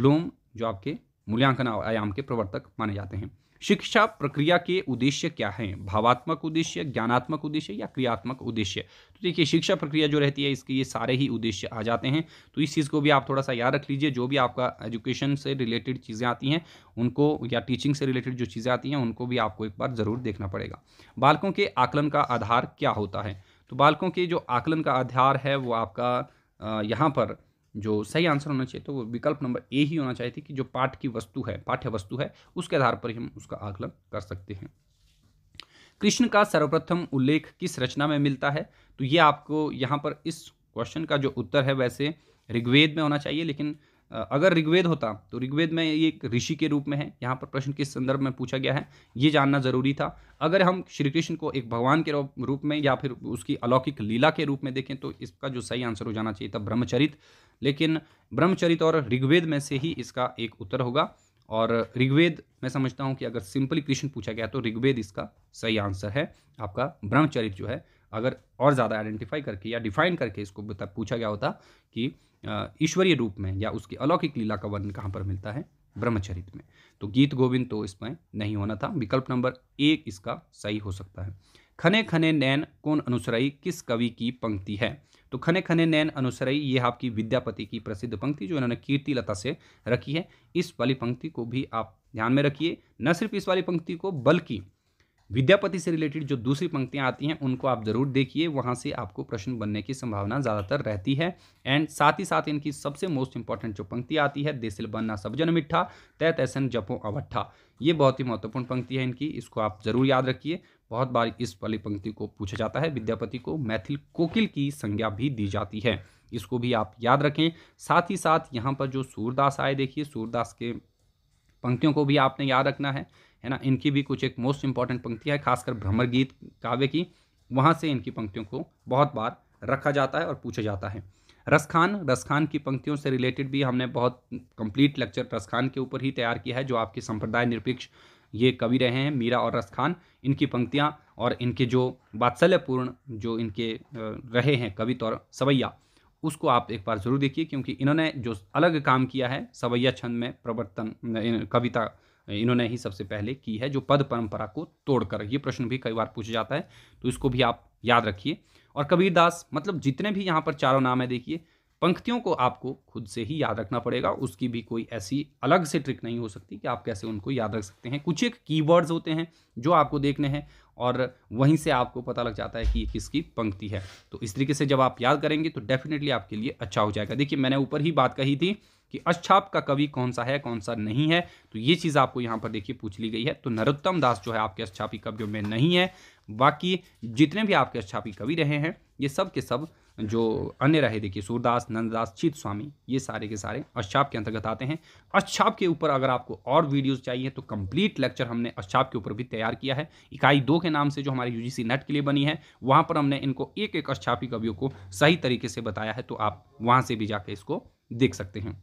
ब्लूम जो आपके मूल्यांकन आयाम के प्रवर्तक माने जाते हैं शिक्षा प्रक्रिया के उद्देश्य क्या हैं भावात्मक उद्देश्य ज्ञानात्मक उद्देश्य या क्रियात्मक उद्देश्य तो देखिए शिक्षा प्रक्रिया जो रहती है इसके ये सारे ही उद्देश्य आ जाते हैं तो इस चीज़ को भी आप थोड़ा सा याद रख लीजिए जो भी आपका एजुकेशन से रिलेटेड चीज़ें आती हैं उनको या टीचिंग से रिलेटेड जो चीज़ें आती हैं उनको भी आपको एक बार ज़रूर देखना पड़ेगा बालकों के आकलन का आधार क्या होता है तो बालकों के जो आकलन का आधार है वो आपका यहाँ पर जो सही आंसर होना चाहिए तो वो विकल्प नंबर ए ही होना चाहिए कि जो पाठ की वस्तु है पाठ्य वस्तु है उसके आधार पर हम उसका आकलन कर सकते हैं कृष्ण का सर्वप्रथम उल्लेख किस रचना में मिलता है तो ये आपको यहाँ पर इस क्वेश्चन का जो उत्तर है वैसे ऋग्वेद में होना चाहिए लेकिन अगर ऋग्वेद होता तो ऋग्वेद में ये एक ऋषि के रूप में है यहाँ पर प्रश्न किस संदर्भ में पूछा गया है ये जानना जरूरी था अगर हम श्री कृष्ण को एक भगवान के रूप में या फिर उसकी अलौकिक लीला के रूप में देखें तो इसका जो सही आंसर हो जाना चाहिए था ब्रह्मचरित लेकिन ब्रह्मचरित और ऋग्वेद में से ही इसका एक उत्तर होगा और ऋग्वेद मैं समझता हूँ कि अगर सिंपली कृष्ण पूछा गया तो ऋग्वेद इसका सही आंसर है आपका ब्रह्मचरित जो है अगर और ज़्यादा आइडेंटिफाई करके या डिफाइन करके इसको पूछा गया होता कि ईश्वरीय रूप में या उसकी अलौकिक लीला का वर्णन कहाँ पर मिलता है ब्रह्मचरित में तो गीत गोविंद तो इसमें नहीं होना था विकल्प नंबर एक इसका सही हो सकता है खने खने नैन कौन अनुसराई किस कवि की पंक्ति है तो खने खने नैन अनुसराई ये आपकी विद्यापति की प्रसिद्ध पंक्ति जो इन्होंने कीर्ति लता से रखी है इस वाली पंक्ति को भी आप ध्यान में रखिए न सिर्फ इस वाली पंक्ति को बल्कि विद्यापति से रिलेटेड जो दूसरी पंक्तियाँ आती हैं उनको आप ज़रूर देखिए वहाँ से आपको प्रश्न बनने की संभावना ज़्यादातर रहती है एंड साथ ही साथ इनकी सबसे मोस्ट इंपॉर्टेंट जो पंक्ति आती है देसिल बनना सब जन मिठा तय तैसन जपो अवट्ठा ये बहुत ही महत्वपूर्ण पंक्ति है इनकी इसको आप ज़रूर याद रखिए बहुत बार इस वाली पंक्ति को पूछा जाता है विद्यापति को मैथिल कोकिल की संज्ञा भी दी जाती है इसको भी आप याद रखें साथ ही साथ यहाँ पर जो सूरदास आए देखिए सूरदास के पंक्तियों को भी आपने याद रखना है है ना इनकी भी कुछ एक मोस्ट इंपॉर्टेंट पंक्तियाँ खासकर भ्रमर गीत काव्य की वहाँ से इनकी पंक्तियों को बहुत बार रखा जाता है और पूछा जाता है रसखान रसखान की पंक्तियों से रिलेटेड भी हमने बहुत कंप्लीट लेक्चर रसखान के ऊपर ही तैयार किया है जो आपके संप्रदाय निरपेक्ष ये कवि रहे हैं मीरा और रसखान इनकी पंक्तियाँ और इनके जो वात्सल्यपूर्ण जो इनके रहे हैं कवि और सवैया उसको आप एक बार ज़रूर देखिए क्योंकि इन्होंने जो अलग काम किया है सवैया छंद में प्रवर्तन कविता इन्होंने ही सबसे पहले की है जो पद परंपरा को तोड़कर ये प्रश्न भी कई बार पूछा जाता है तो इसको भी आप याद रखिए और कबीरदास मतलब जितने भी यहाँ पर चारों नाम है देखिए पंक्तियों को आपको खुद से ही याद रखना पड़ेगा उसकी भी कोई ऐसी अलग से ट्रिक नहीं हो सकती कि आप कैसे उनको याद रख सकते हैं कुछ एक कीवर्ड्स होते हैं जो आपको देखने हैं और वहीं से आपको पता लग जाता है कि किसकी पंक्ति है तो इस तरीके से जब आप याद करेंगे तो डेफिनेटली आपके लिए अच्छा हो जाएगा देखिए मैंने ऊपर ही बात कही थी कि अच्छाप का कवि कौन सा है कौन सा नहीं है तो ये चीज़ आपको यहाँ पर देखिए पूछ ली गई है तो नरोत्तम दास जो है आपके अच्छापी कवियों में नहीं है बाकी जितने भी आपके अच्छापी कवि रहे हैं ये सब के सब जो अन्य रहे देखिए सूरदास नंददास चित स्वामी ये सारे के सारे अच्छाप के अंतर्गत आते हैं अच्छाप के ऊपर अगर आपको और वीडियोस चाहिए तो कंप्लीट लेक्चर हमने अच्छाप के ऊपर भी तैयार किया है इकाई दो के नाम से जो हमारी यूजीसी नेट के लिए बनी है वहाँ पर हमने इनको एक एक अच्छापी कवियों को सही तरीके से बताया है तो आप वहाँ से भी जाकर इसको देख सकते हैं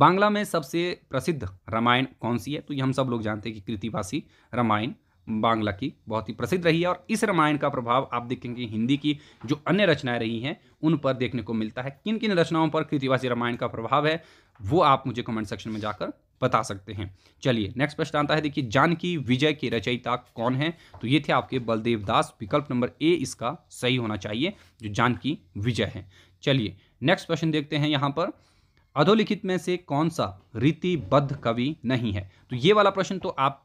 बांग्ला में सबसे प्रसिद्ध रामायण कौन सी है तो ये हम सब लोग जानते हैं कि कृतिवासी रामायण बांग्ला की बहुत ही प्रसिद्ध रही है और इस रामायण का प्रभाव आप देखेंगे हिंदी की जो अन्य रचनाएं रही हैं उन पर देखने को मिलता है किन किन रचनाओं पर कृतिवासी रामायण का प्रभाव है वो आप मुझे कमेंट सेक्शन में जाकर बता सकते हैं चलिए नेक्स्ट प्रश्न आता है देखिए जानकी विजय के रचयिता कौन है तो ये थे आपके बलदेव दास विकल्प नंबर ए इसका सही होना चाहिए जो जानकी विजय है चलिए नेक्स्ट क्वेश्चन देखते हैं यहाँ पर अधोलिखित में से कौन सा रीतिबद्ध कवि नहीं है तो ये वाला प्रश्न तो आप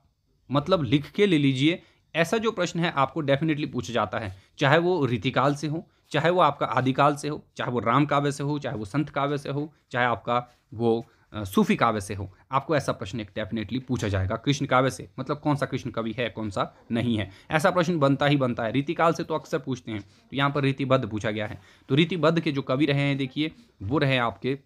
मतलब लिख के ले लीजिए ऐसा जो प्रश्न है आपको डेफिनेटली पूछा जाता है चाहे वो रीतिकाल से हो चाहे वो आपका आदिकाल से हो चाहे वो राम काव्य से हो चाहे वो संत काव्य से हो चाहे आपका वो सूफी काव्य से हो आपको ऐसा प्रश्न एक डेफिनेटली पूछा जाएगा कृष्ण काव्य से मतलब कौन सा कृष्ण कवि है कौन सा नहीं है ऐसा प्रश्न बनता ही बनता है रीतिकाल से तो अक्सर पूछते हैं तो यहाँ पर रीतिबद्ध पूछा गया है तो रीतिबद्ध के जो कवि रहे हैं देखिए वो रहे आपके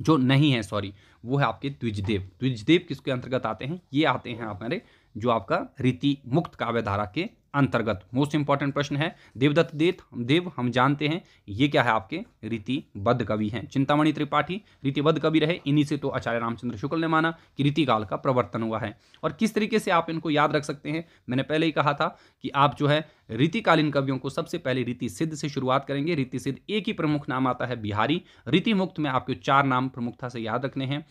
जो नहीं है सॉरी वो है आपके द्विजदेव द्विजदेव किसके अंतर्गत आते हैं ये आते हैं हमारे जो आपका रीति मुक्त काव्य धारा के अंतर्गत मोस्ट इंपॉर्टेंट प्रश्न है देवदत्त देव देव हम जानते हैं ये क्या है आपके रीतिबद्ध कवि हैं चिंतामणि त्रिपाठी रीतिबद्ध कवि रहे इन्हीं से तो आचार्य रामचंद्र शुक्ल ने माना कि रीतिकाल का प्रवर्तन हुआ है और किस तरीके से आप इनको याद रख सकते हैं मैंने पहले ही कहा था कि आप जो है रीतिकालीन कवियों को सबसे पहले रीति सिद्ध से शुरुआत करेंगे रीति सिद्ध एक ही प्रमुख नाम आता है बिहारी रीति मुक्त में आपके चार नाम प्रमुखता से याद रखने हैं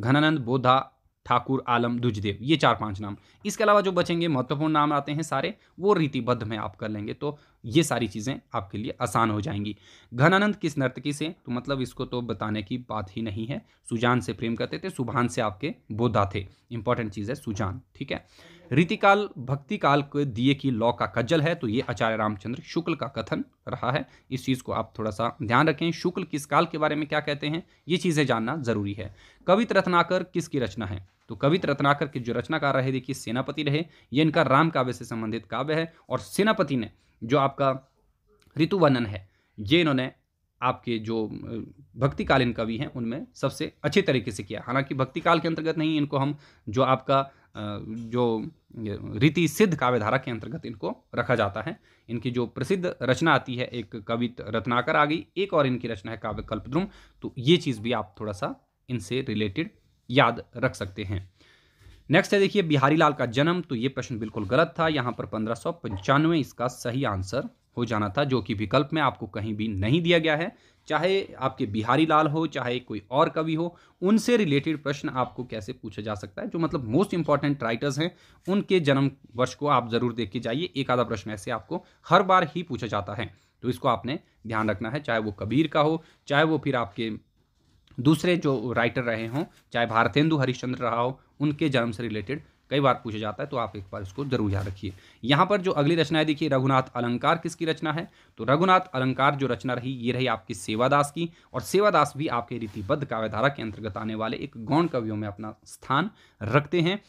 घनानंद बोधा ठाकुर आलम दुजदेव ये चार पांच नाम इसके अलावा जो बचेंगे महत्वपूर्ण नाम आते हैं सारे वो रीतिबद्ध में आप कर लेंगे तो ये सारी चीज़ें आपके लिए आसान हो जाएंगी घनानंद किस नर्तकी से तो मतलब इसको तो बताने की बात ही नहीं है सुजान से प्रेम करते थे सुभान से आपके बोधा थे इंपॉर्टेंट चीज़ है सुजान ठीक है रीतिकाल भक्ति काल के दिए की लौ का कज्जल है तो ये आचार्य रामचंद्र शुक्ल का कथन रहा है इस चीज़ को आप थोड़ा सा ध्यान रखें शुक्ल किस काल के बारे में क्या कहते हैं ये चीज़ें जानना जरूरी है कवित रत्नाकर किसकी रचना है तो कवित रत्नाकर के जो रचनाकार रहे देखिए सेनापति रहे ये इनका राम काव्य से संबंधित काव्य है और सेनापति ने जो आपका ऋतुवर्णन है ये इन्होंने आपके जो भक्तिकालीन कवि हैं उनमें सबसे अच्छे तरीके से किया हालांकि भक्तिकाल के अंतर्गत नहीं इनको हम जो आपका जो रीति सिद्ध काव्यधारा के अंतर्गत इनको रखा जाता है इनकी जो प्रसिद्ध रचना आती है एक कवित रत्नाकर आ गई एक और इनकी रचना है काव्य कल्पद्रुम तो ये चीज़ भी आप थोड़ा सा इनसे रिलेटेड याद रख सकते हैं नेक्स्ट है देखिए बिहारी लाल का जन्म तो ये प्रश्न बिल्कुल गलत था यहाँ पर पंद्रह इसका सही आंसर हो जाना था जो कि विकल्प में आपको कहीं भी नहीं दिया गया है चाहे आपके बिहारी लाल हो चाहे कोई और कवि हो उनसे रिलेटेड प्रश्न आपको कैसे पूछा जा सकता है जो मतलब मोस्ट इंपॉर्टेंट राइटर्स हैं उनके जन्म वर्ष को आप ज़रूर देख के जाइए एक आधा प्रश्न ऐसे आपको हर बार ही पूछा जाता है तो इसको आपने ध्यान रखना है चाहे वो कबीर का हो चाहे वो फिर आपके दूसरे जो राइटर रहे हों चाहे भारतेंदु हरिश्चंद्र रहा हो उनके जन्म से रिलेटेड कई बार पूछा जाता है तो आप एक बार इसको जरूर याद रखिए यहाँ पर जो अगली रचना है देखिए रघुनाथ अलंकार किसकी रचना है तो रघुनाथ अलंकार जो रचना रही ये रही आपकी सेवादास की और सेवादास भी आपके रीतिबद्ध काव्यधारा के अंतर्गत आने वाले एक गौण कवियों में अपना स्थान रखते हैं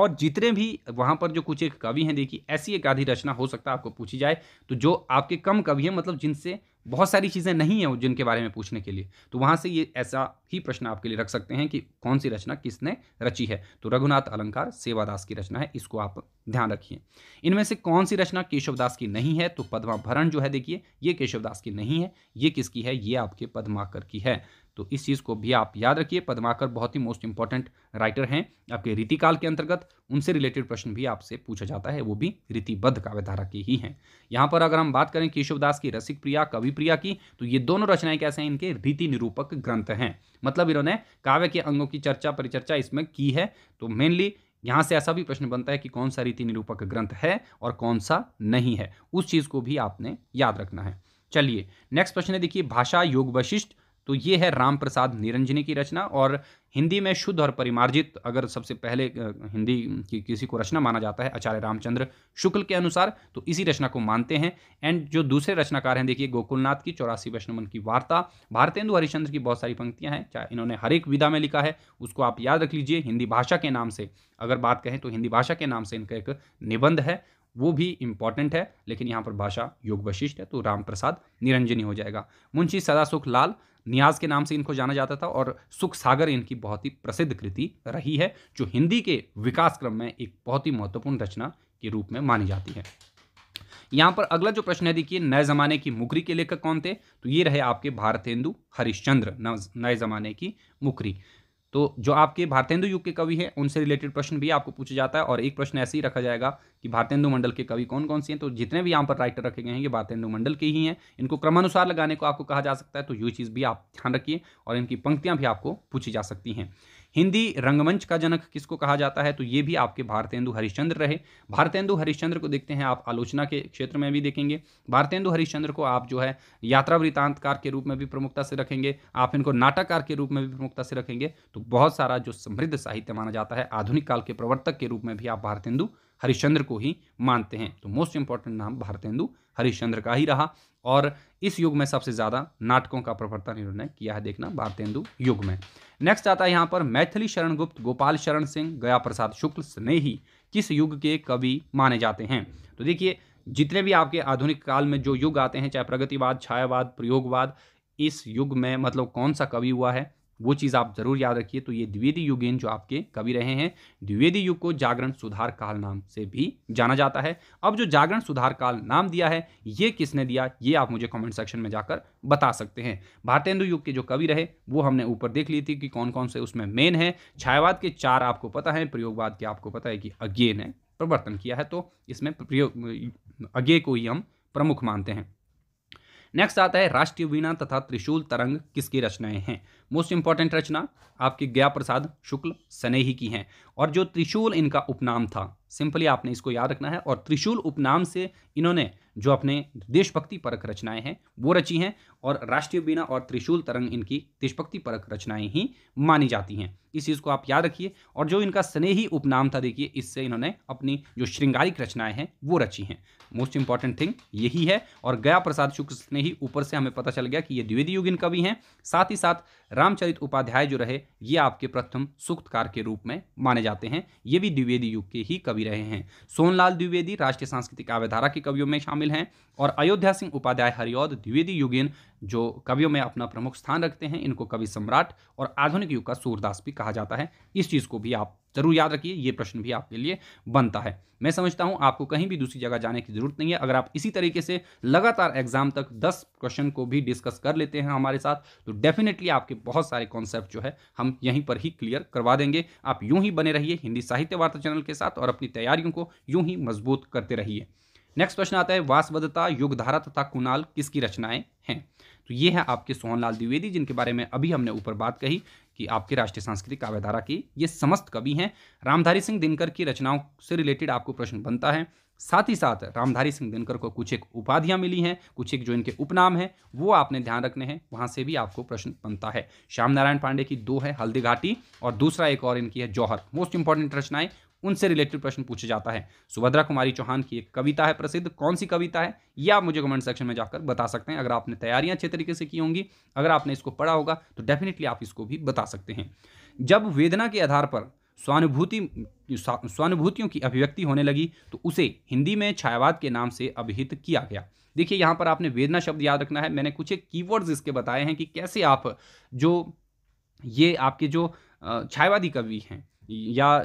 और जितने भी वहाँ पर जो कुछ एक कवि हैं देखिए ऐसी एक आधी रचना हो सकता है आपको पूछी जाए तो जो आपके कम कवि हैं मतलब जिनसे बहुत सारी चीज़ें नहीं हैं जिनके बारे में पूछने के लिए तो वहाँ से ये ऐसा ही प्रश्न आपके लिए रख सकते हैं कि कौन सी रचना किसने रची है तो रघुनाथ अलंकार सेवादास की रचना है इसको आप ध्यान रखिए इनमें से कौन सी रचना केशवदास की नहीं है तो पद्माभरण जो है देखिए ये केशवदास की नहीं है ये किसकी है ये आपके पद्माकर की है तो इस चीज़ को भी आप याद रखिए पद्माकर बहुत ही मोस्ट इंपॉर्टेंट राइटर हैं आपके रीतिकाल के अंतर्गत उनसे रिलेटेड प्रश्न भी आपसे पूछा जाता है वो भी रीतिबद्ध काव्यधारा के ही हैं यहाँ पर अगर हम बात करें केशवदास की रसिक प्रिया कवि प्रिया की तो ये दोनों रचनाएं कैसे हैं इनके रीति निरूपक ग्रंथ हैं मतलब इन्होंने काव्य के अंगों की चर्चा परिचर्चा इसमें की है तो मेनली यहाँ से ऐसा भी प्रश्न बनता है कि कौन सा रीति निरूपक ग्रंथ है और कौन सा नहीं है उस चीज़ को भी आपने याद रखना है चलिए नेक्स्ट प्रश्न है देखिए भाषा योग वशिष्ठ तो ये है राम प्रसाद निरंजनी की रचना और हिंदी में शुद्ध और परिमार्जित अगर सबसे पहले हिंदी की किसी को रचना माना जाता है आचार्य रामचंद्र शुक्ल के अनुसार तो इसी रचना को मानते हैं एंड जो दूसरे रचनाकार हैं देखिए गोकुलनाथ की चौरासी वैष्णवन की वार्ता भारतेंदु हरिश्चंद्र की बहुत सारी पंक्तियां हैं चाहे इन्होंने हर एक विधा में लिखा है उसको आप याद रख लीजिए हिंदी भाषा के नाम से अगर बात कहें तो हिंदी भाषा के नाम से इनका एक निबंध है वो भी इंपॉर्टेंट है लेकिन यहाँ पर भाषा योग वशिष्ठ है तो राम प्रसाद निरंजनी हो जाएगा मुंशी सदासुख लाल नियाज के नाम से इनको जाना जाता था और सुख सागर इनकी बहुत ही प्रसिद्ध कृति रही है जो हिंदी के विकास क्रम में एक बहुत ही महत्वपूर्ण रचना के रूप में मानी जाती है यहाँ पर अगला जो प्रश्न है देखिए नए ज़माने की मुकरी के लेखक कौन थे तो ये रहे आपके भारतेंदु हरिश्चंद्र नए ज़माने की मुकरी तो जो आपके भारतेंदु युग के कवि हैं उनसे रिलेटेड प्रश्न भी आपको पूछा जाता है और एक प्रश्न ऐसे ही रखा जाएगा कि भारतेंदु मंडल के कवि कौन कौन से हैं तो जितने भी यहाँ पर राइटर रखे गए हैं ये भारतेंदु मंडल के ही हैं इनको क्रमानुसार लगाने को आपको कहा जा सकता है तो ये चीज़ भी आप ध्यान रखिए और इनकी पंक्तियाँ भी आपको पूछी जा सकती हैं हिंदी रंगमंच का जनक किसको कहा जाता है तो ये भी आपके भारतेंदु हरिश्चंद्र रहे भारतेंदु हरिश्चंद्र को देखते हैं आप आलोचना के क्षेत्र में भी देखेंगे भारतेंदु हरिश्चंद्र को आप जो है यात्रा वृत्तांतकार के रूप में भी प्रमुखता से रखेंगे आप इनको नाटककार के रूप में भी प्रमुखता से रखेंगे तो बहुत सारा जो समृद्ध साहित्य माना जाता है आधुनिक काल के प्रवर्तक के रूप में भी आप भारतेंदु हरिश्चंद्र को ही मानते हैं तो मोस्ट इंपॉर्टेंट नाम भारतेंदु हरिश्चंद्र का ही रहा और इस युग में सबसे ज़्यादा नाटकों का प्रवर्तन इन्होंने किया है देखना भारतेंदु युग में नेक्स्ट आता है यहाँ पर मैथिली शरण गुप्त गोपाल शरण सिंह गया प्रसाद शुक्ल स्नेही किस युग के कवि माने जाते हैं तो देखिए जितने भी आपके आधुनिक काल में जो युग आते हैं चाहे प्रगतिवाद छायावाद प्रयोगवाद इस युग में मतलब कौन सा कवि हुआ है वो चीज़ आप जरूर याद रखिए तो ये द्विवेदी युगेन जो आपके कवि रहे हैं द्विवेदी युग को जागरण सुधार काल नाम से भी जाना जाता है अब जो जागरण सुधार काल नाम दिया है ये किसने दिया ये आप मुझे कमेंट सेक्शन में जाकर बता सकते हैं भारतेंदु युग के जो कवि रहे वो हमने ऊपर देख ली थी कि कौन कौन से उसमें मेन है छायावाद के चार आपको पता है प्रयोगवाद के आपको पता है कि अज्ञे ने प्रवर्तन किया है तो इसमें प्रयोग अज्ञे को ही हम प्रमुख मानते हैं नेक्स्ट आता है राष्ट्रीय वीणा तथा त्रिशूल तरंग किसकी रचनाएं हैं मोस्ट इंपॉर्टेंट रचना आपकी गया प्रसाद शुक्ल सनेही की हैं और जो त्रिशूल इनका उपनाम था सिंपली आपने इसको याद रखना है और त्रिशूल उपनाम से इन्होंने जो अपने देशभक्ति परक रचनाएं हैं वो रची हैं और राष्ट्रीय बीना और त्रिशूल तरंग इनकी देशभक्ति परक रचनाएं ही मानी जाती हैं इस चीज़ को आप याद रखिए और जो इनका स्नेही उपनाम था देखिए इससे इन्होंने अपनी जो श्रृंगारिक रचनाएं हैं वो रची हैं मोस्ट इंपॉर्टेंट थिंग यही है और गया प्रसाद शुक्ल स्नेही ऊपर से हमें पता चल गया कि ये द्विवेदी युग इन कवि हैं साथ ही साथ रामचरित उपाध्याय जो रहे ये आपके प्रथम सूक्तकार के रूप में माने जाते हैं ये भी द्विवेदी युग के ही कवि रहे हैं सोनलाल द्विवेदी राष्ट्रीय सांस्कृतिक आव्यधारा के कवियों में शामिल हैं और अयोध्या सिंह उपाध्याय हरिऔद द्विवेदी युगेन जो कवियों में अपना प्रमुख स्थान रखते हैं इनको कवि सम्राट और आधुनिक युग का सूरदास भी कहा जाता है इस चीज़ को भी आप जरूर याद रखिए ये प्रश्न भी आपके लिए बनता है मैं समझता हूँ आपको कहीं भी दूसरी जगह जाने की जरूरत नहीं है अगर आप इसी तरीके से लगातार एग्जाम तक दस क्वेश्चन को भी डिस्कस कर लेते हैं हमारे साथ तो डेफिनेटली आपके बहुत सारे कॉन्सेप्ट जो है हम यहीं पर ही क्लियर करवा देंगे आप यूं ही बने रहिए हिंदी साहित्य वार्ता चैनल के साथ और अपनी तैयारियों को यूं ही मजबूत करते रहिए नेक्स्ट प्रश्न आता है वासवदता युगधारा तथा कुणाल किसकी रचनाएं हैं तो ये है आपके सोहनलाल द्विवेदी जिनके बारे में अभी हमने ऊपर बात कही कि आपके राष्ट्रीय सांस्कृतिक काव्यधारा की ये समस्त कवि हैं रामधारी सिंह दिनकर की रचनाओं से रिलेटेड आपको प्रश्न बनता है साथ ही साथ रामधारी सिंह दिनकर को कुछ एक उपाधियां मिली हैं कुछ एक जो इनके उपनाम हैं वो आपने ध्यान रखने हैं वहाँ से भी आपको प्रश्न बनता है श्याम नारायण पांडे की दो है हल्दी घाटी और दूसरा एक और इनकी है जौहर मोस्ट इंपॉर्टेंट रचनाएं उनसे रिलेटेड प्रश्न पूछा जाता है सुभद्रा कुमारी चौहान की एक कविता है प्रसिद्ध कौन सी कविता है यह आप मुझे कमेंट सेक्शन में जाकर बता सकते हैं अगर आपने तैयारियां अच्छे तरीके से की होंगी अगर आपने इसको पढ़ा होगा तो डेफिनेटली आप इसको भी बता सकते हैं जब वेदना के आधार पर स्वानुभूति स्वानुभूतियों की अभिव्यक्ति होने लगी तो उसे हिंदी में छायावाद के नाम से अभिहित किया गया देखिए यहाँ पर आपने वेदना शब्द याद रखना है मैंने कुछ एक कीवर्ड्स इसके बताए हैं कि कैसे आप जो ये आपके जो छायावादी कवि हैं या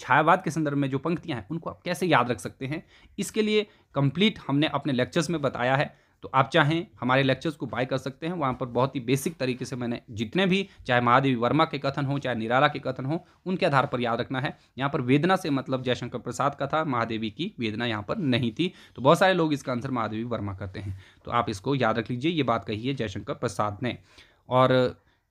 छायावाद के संदर्भ में जो पंक्तियाँ हैं उनको आप कैसे याद रख सकते हैं इसके लिए कंप्लीट हमने अपने लेक्चर्स में बताया है तो आप चाहें हमारे लेक्चर्स को बाय कर सकते हैं वहाँ पर बहुत ही बेसिक तरीके से मैंने जितने भी चाहे महादेवी वर्मा के कथन हो चाहे निराला के कथन हो उनके आधार पर याद रखना है यहाँ पर वेदना से मतलब जयशंकर प्रसाद का था महादेवी की वेदना यहाँ पर नहीं थी तो बहुत सारे लोग इसका आंसर महादेवी वर्मा करते हैं तो आप इसको याद रख लीजिए ये बात कही है जयशंकर प्रसाद ने और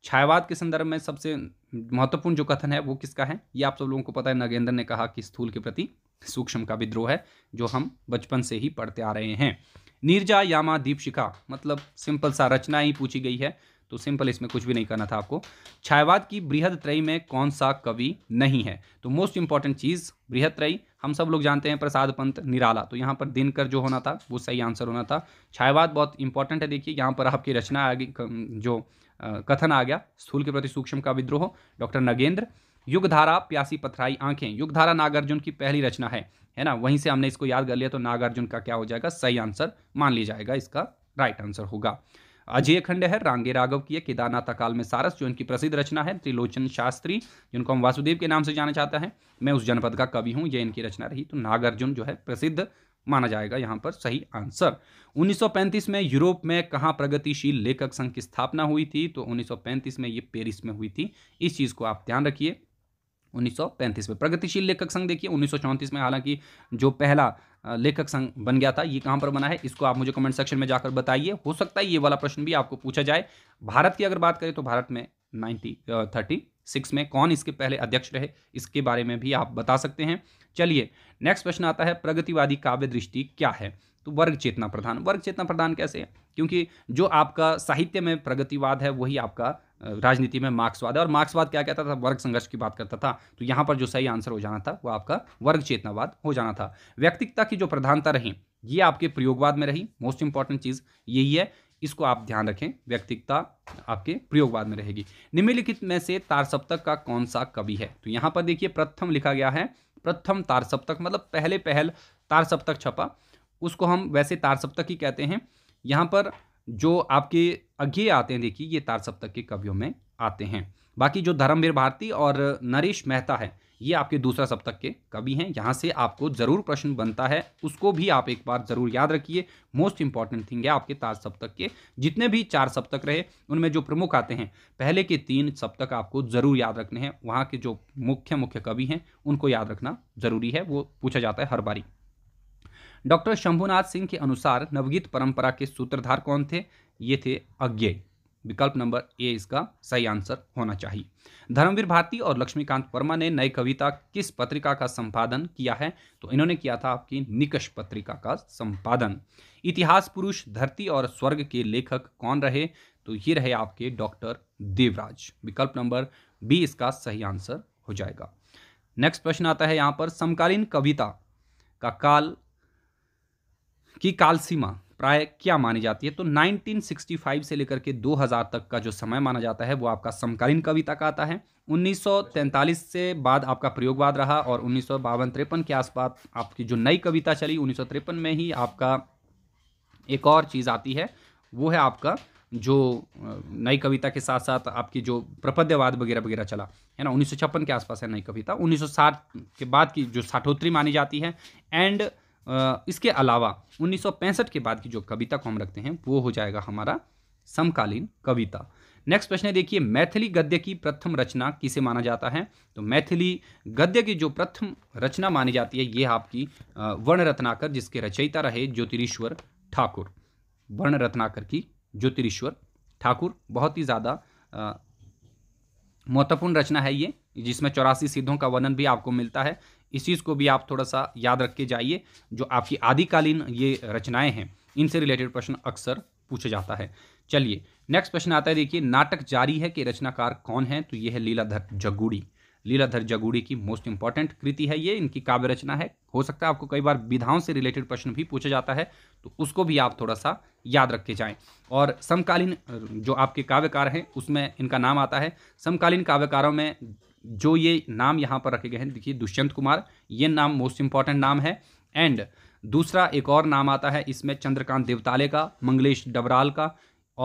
छायावाद के संदर्भ में सबसे महत्वपूर्ण जो कथन है वो किसका है ये आप सब लोगों को पता है नगेंद्र ने कहा कि स्थूल के प्रति सूक्ष्म का विद्रोह है जो हम बचपन से ही पढ़ते आ रहे हैं नीरजा यामा दीपशिखा मतलब सिंपल सा रचना ही पूछी गई है तो सिंपल इसमें कुछ भी नहीं करना था आपको छायावाद की बृहद त्रयी में कौन सा कवि नहीं है तो मोस्ट इंपॉर्टेंट चीज़ बृहद त्रयी हम सब लोग जानते हैं प्रसाद पंत निराला तो यहाँ पर दिनकर जो होना था वो सही आंसर होना था छायावाद बहुत इंपॉर्टेंट है देखिए यहाँ पर आपकी रचना आगे जो कथन आ गया स्थूल के प्रति सूक्ष्म का विद्रोह डॉक्टर नगेंद्र युगधारा प्यासी पथराई आंखें युगधारा नागार्जुन की पहली रचना है है ना वहीं से हमने इसको याद कर लिया तो नागार्जुन का क्या हो जाएगा सही आंसर मान लिया जाएगा इसका राइट आंसर होगा अजय खंड है रांगे राघव की है केदारनाथ अकाल में सारस जो इनकी प्रसिद्ध रचना है त्रिलोचन शास्त्री जिनको हम वासुदेव के नाम से जाना चाहता है मैं उस जनपद का कवि हूँ ये इनकी रचना रही तो नागार्जुन जो है प्रसिद्ध माना जाएगा यहाँ पर सही आंसर 1935 में यूरोप में कहाँ प्रगतिशील लेखक संघ की स्थापना हुई थी तो 1935 में ये पेरिस में हुई थी इस चीज़ को आप ध्यान रखिए 1935 में प्रगतिशील लेखक संघ देखिए 1934 में हालांकि जो पहला लेखक संघ बन गया था ये कहाँ पर बना है इसको आप मुझे कमेंट सेक्शन में जाकर बताइए हो सकता है ये वाला प्रश्न भी आपको पूछा जाए भारत की अगर बात करें तो भारत में नाइन्टी थर्टी सिक्स में कौन इसके पहले अध्यक्ष रहे इसके बारे में भी आप बता सकते हैं चलिए नेक्स्ट प्रश्न आता है प्रगतिवादी काव्य दृष्टि क्या है तो वर्ग चेतना प्रधान वर्ग चेतना प्रधान कैसे है क्योंकि जो आपका साहित्य में प्रगतिवाद है वही आपका राजनीति में मार्क्सवाद है और मार्क्सवाद क्या कहता था वर्ग संघर्ष की बात करता था तो यहाँ पर जो सही आंसर हो जाना था वो आपका वर्ग चेतनावाद हो जाना था व्यक्तिकता की जो प्रधानता रही ये आपके प्रयोगवाद में रही मोस्ट इंपॉर्टेंट चीज़ यही है इसको आप ध्यान रखें व्यक्तिकता आपके प्रयोगवाद में रहेगी निम्नलिखित में से तारसप्तक का कौन सा कवि है तो यहाँ पर देखिए प्रथम लिखा गया है प्रथम तारसप्तक मतलब पहले पहल तारसप्तक छपा उसको हम वैसे तारसप्तक ही कहते हैं यहाँ पर जो आपके अज्ञे आते हैं देखिए ये तारसप्तक के कवियों में आते हैं बाकी जो धर्मवीर भारती और नरेश मेहता है ये आपके दूसरा सप्तक के कवि हैं यहाँ से आपको ज़रूर प्रश्न बनता है उसको भी आप एक बार ज़रूर याद रखिए मोस्ट इंपॉर्टेंट थिंग है आपके ताज सप्तक के जितने भी चार सप्तक रहे उनमें जो प्रमुख आते हैं पहले के तीन सप्तक आपको ज़रूर याद रखने हैं वहाँ के जो मुख्य मुख्य कवि हैं उनको याद रखना ज़रूरी है वो पूछा जाता है हर बारी डॉक्टर शंभुनाथ सिंह के अनुसार नवगीत परंपरा के सूत्रधार कौन थे ये थे अज्ञेय विकल्प नंबर ए इसका सही आंसर होना चाहिए धर्मवीर भारती और लक्ष्मीकांत वर्मा ने नई कविता किस पत्रिका का संपादन किया है तो इन्होंने किया था आपकी निकष पत्रिका का संपादन इतिहास पुरुष धरती और स्वर्ग के लेखक कौन रहे तो ये रहे आपके डॉक्टर देवराज विकल्प नंबर बी इसका सही आंसर हो जाएगा नेक्स्ट प्रश्न आता है यहाँ पर समकालीन कविता का काल की काल सीमा प्राय क्या मानी जाती है तो 1965 से लेकर के 2000 तक का जो समय माना जाता है वो आपका समकालीन कविता का आता है 1943 से बाद आपका प्रयोगवाद रहा और उन्नीस तिरपन के आसपास आपकी जो नई कविता चली उन्नीस में ही आपका एक और चीज़ आती है वो है आपका जो नई कविता के साथ साथ आपकी जो प्रपद्यवाद वगैरह वगैरह चला है ना उन्नीस के आसपास है नई कविता 1960 के बाद की जो साठोत्री मानी जाती है एंड इसके अलावा 1965 के बाद की जो कविता को हम रखते हैं वो हो जाएगा हमारा समकालीन कविता नेक्स्ट प्रश्न है देखिए मैथिली गद्य की प्रथम रचना किसे माना जाता है तो मैथिली गद्य की जो प्रथम रचना मानी जाती है ये आपकी वर्ण रत्नाकर जिसके रचयिता रहे ज्योतिरीश्वर ठाकुर वर्ण रत्नाकर की ज्योतिरीश्वर ठाकुर बहुत ही ज़्यादा महत्वपूर्ण रचना है ये जिसमें चौरासी सिद्धों का वर्णन भी आपको मिलता है इस चीज़ को भी आप थोड़ा सा याद रख के जाइए जो आपकी आदिकालीन ये रचनाएं हैं इनसे रिलेटेड प्रश्न अक्सर पूछा जाता है चलिए नेक्स्ट प्रश्न आता है देखिए नाटक जारी है कि रचनाकार कौन है तो ये है लीलाधर जगूड़ी लीलाधर जगूड़ी की मोस्ट इंपॉर्टेंट कृति है ये इनकी काव्य रचना है हो सकता है आपको कई बार विधाओं से रिलेटेड प्रश्न भी पूछा जाता है तो उसको भी आप थोड़ा सा याद रख के जाए और समकालीन जो आपके काव्यकार हैं उसमें इनका नाम आता है समकालीन काव्यकारों में जो ये नाम यहाँ पर रखे गए हैं देखिए दुष्यंत कुमार ये नाम मोस्ट इंपॉर्टेंट नाम है एंड दूसरा एक और नाम आता है इसमें चंद्रकांत देवताले का मंगलेश डबराल का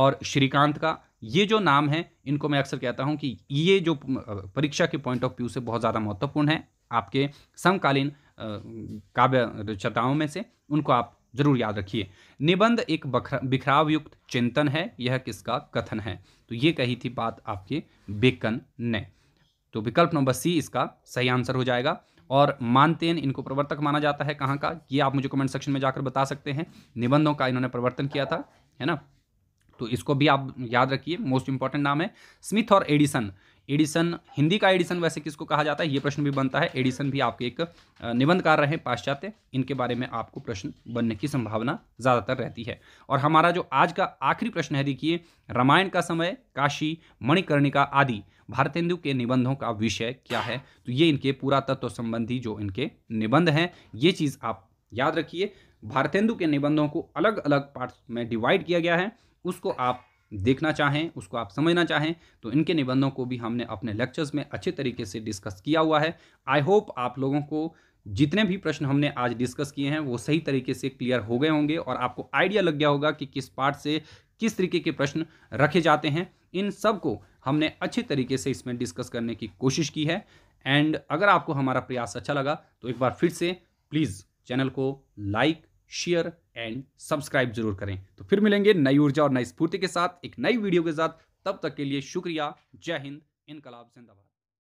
और श्रीकांत का ये जो नाम है इनको मैं अक्सर कहता हूँ कि ये जो परीक्षा के पॉइंट ऑफ व्यू से बहुत ज़्यादा महत्वपूर्ण है आपके समकालीन काव्य रचताओं में से उनको आप जरूर याद रखिए निबंध एक बिखराव युक्त चिंतन है यह किसका कथन है तो ये कही थी बात आपके बेकन ने तो विकल्प नंबर सी इसका सही आंसर हो जाएगा और मानते हैं इनको प्रवर्तक माना जाता है कहाँ का ये आप मुझे कमेंट सेक्शन में जाकर बता सकते हैं निबंधों का इन्होंने प्रवर्तन किया था है ना तो इसको भी आप याद रखिए मोस्ट इंपॉर्टेंट नाम है स्मिथ और एडिसन एडिसन हिंदी का एडिसन वैसे किसको कहा जाता है ये प्रश्न भी बनता है एडिसन भी आपके एक निबंधकार रहे पाश्चात्य इनके बारे में आपको प्रश्न बनने की संभावना ज़्यादातर रहती है और हमारा जो आज का आखिरी प्रश्न है देखिए रामायण का समय काशी मणिकर्णिका आदि भारतेंदु के निबंधों का विषय क्या है तो ये इनके पुरातत्व संबंधी जो इनके निबंध हैं ये चीज़ आप याद रखिए भारतेंदु के निबंधों को अलग अलग पार्ट्स में डिवाइड किया गया है उसको आप देखना चाहें उसको आप समझना चाहें तो इनके निबंधों को भी हमने अपने लेक्चर्स में अच्छे तरीके से डिस्कस किया हुआ है आई होप आप लोगों को जितने भी प्रश्न हमने आज डिस्कस किए हैं वो सही तरीके से क्लियर हो गए होंगे और आपको आइडिया लग गया होगा कि किस पार्ट से किस तरीके के प्रश्न रखे जाते हैं इन सबको हमने अच्छे तरीके से इसमें डिस्कस करने की कोशिश की है एंड अगर आपको हमारा प्रयास अच्छा लगा तो एक बार फिर से प्लीज़ चैनल को लाइक शेयर एंड सब्सक्राइब जरूर करें तो फिर मिलेंगे नई ऊर्जा और नई स्फूर्ति के साथ एक नई वीडियो के साथ तब तक के लिए शुक्रिया जय हिंद इनकलाब जिंदाबाद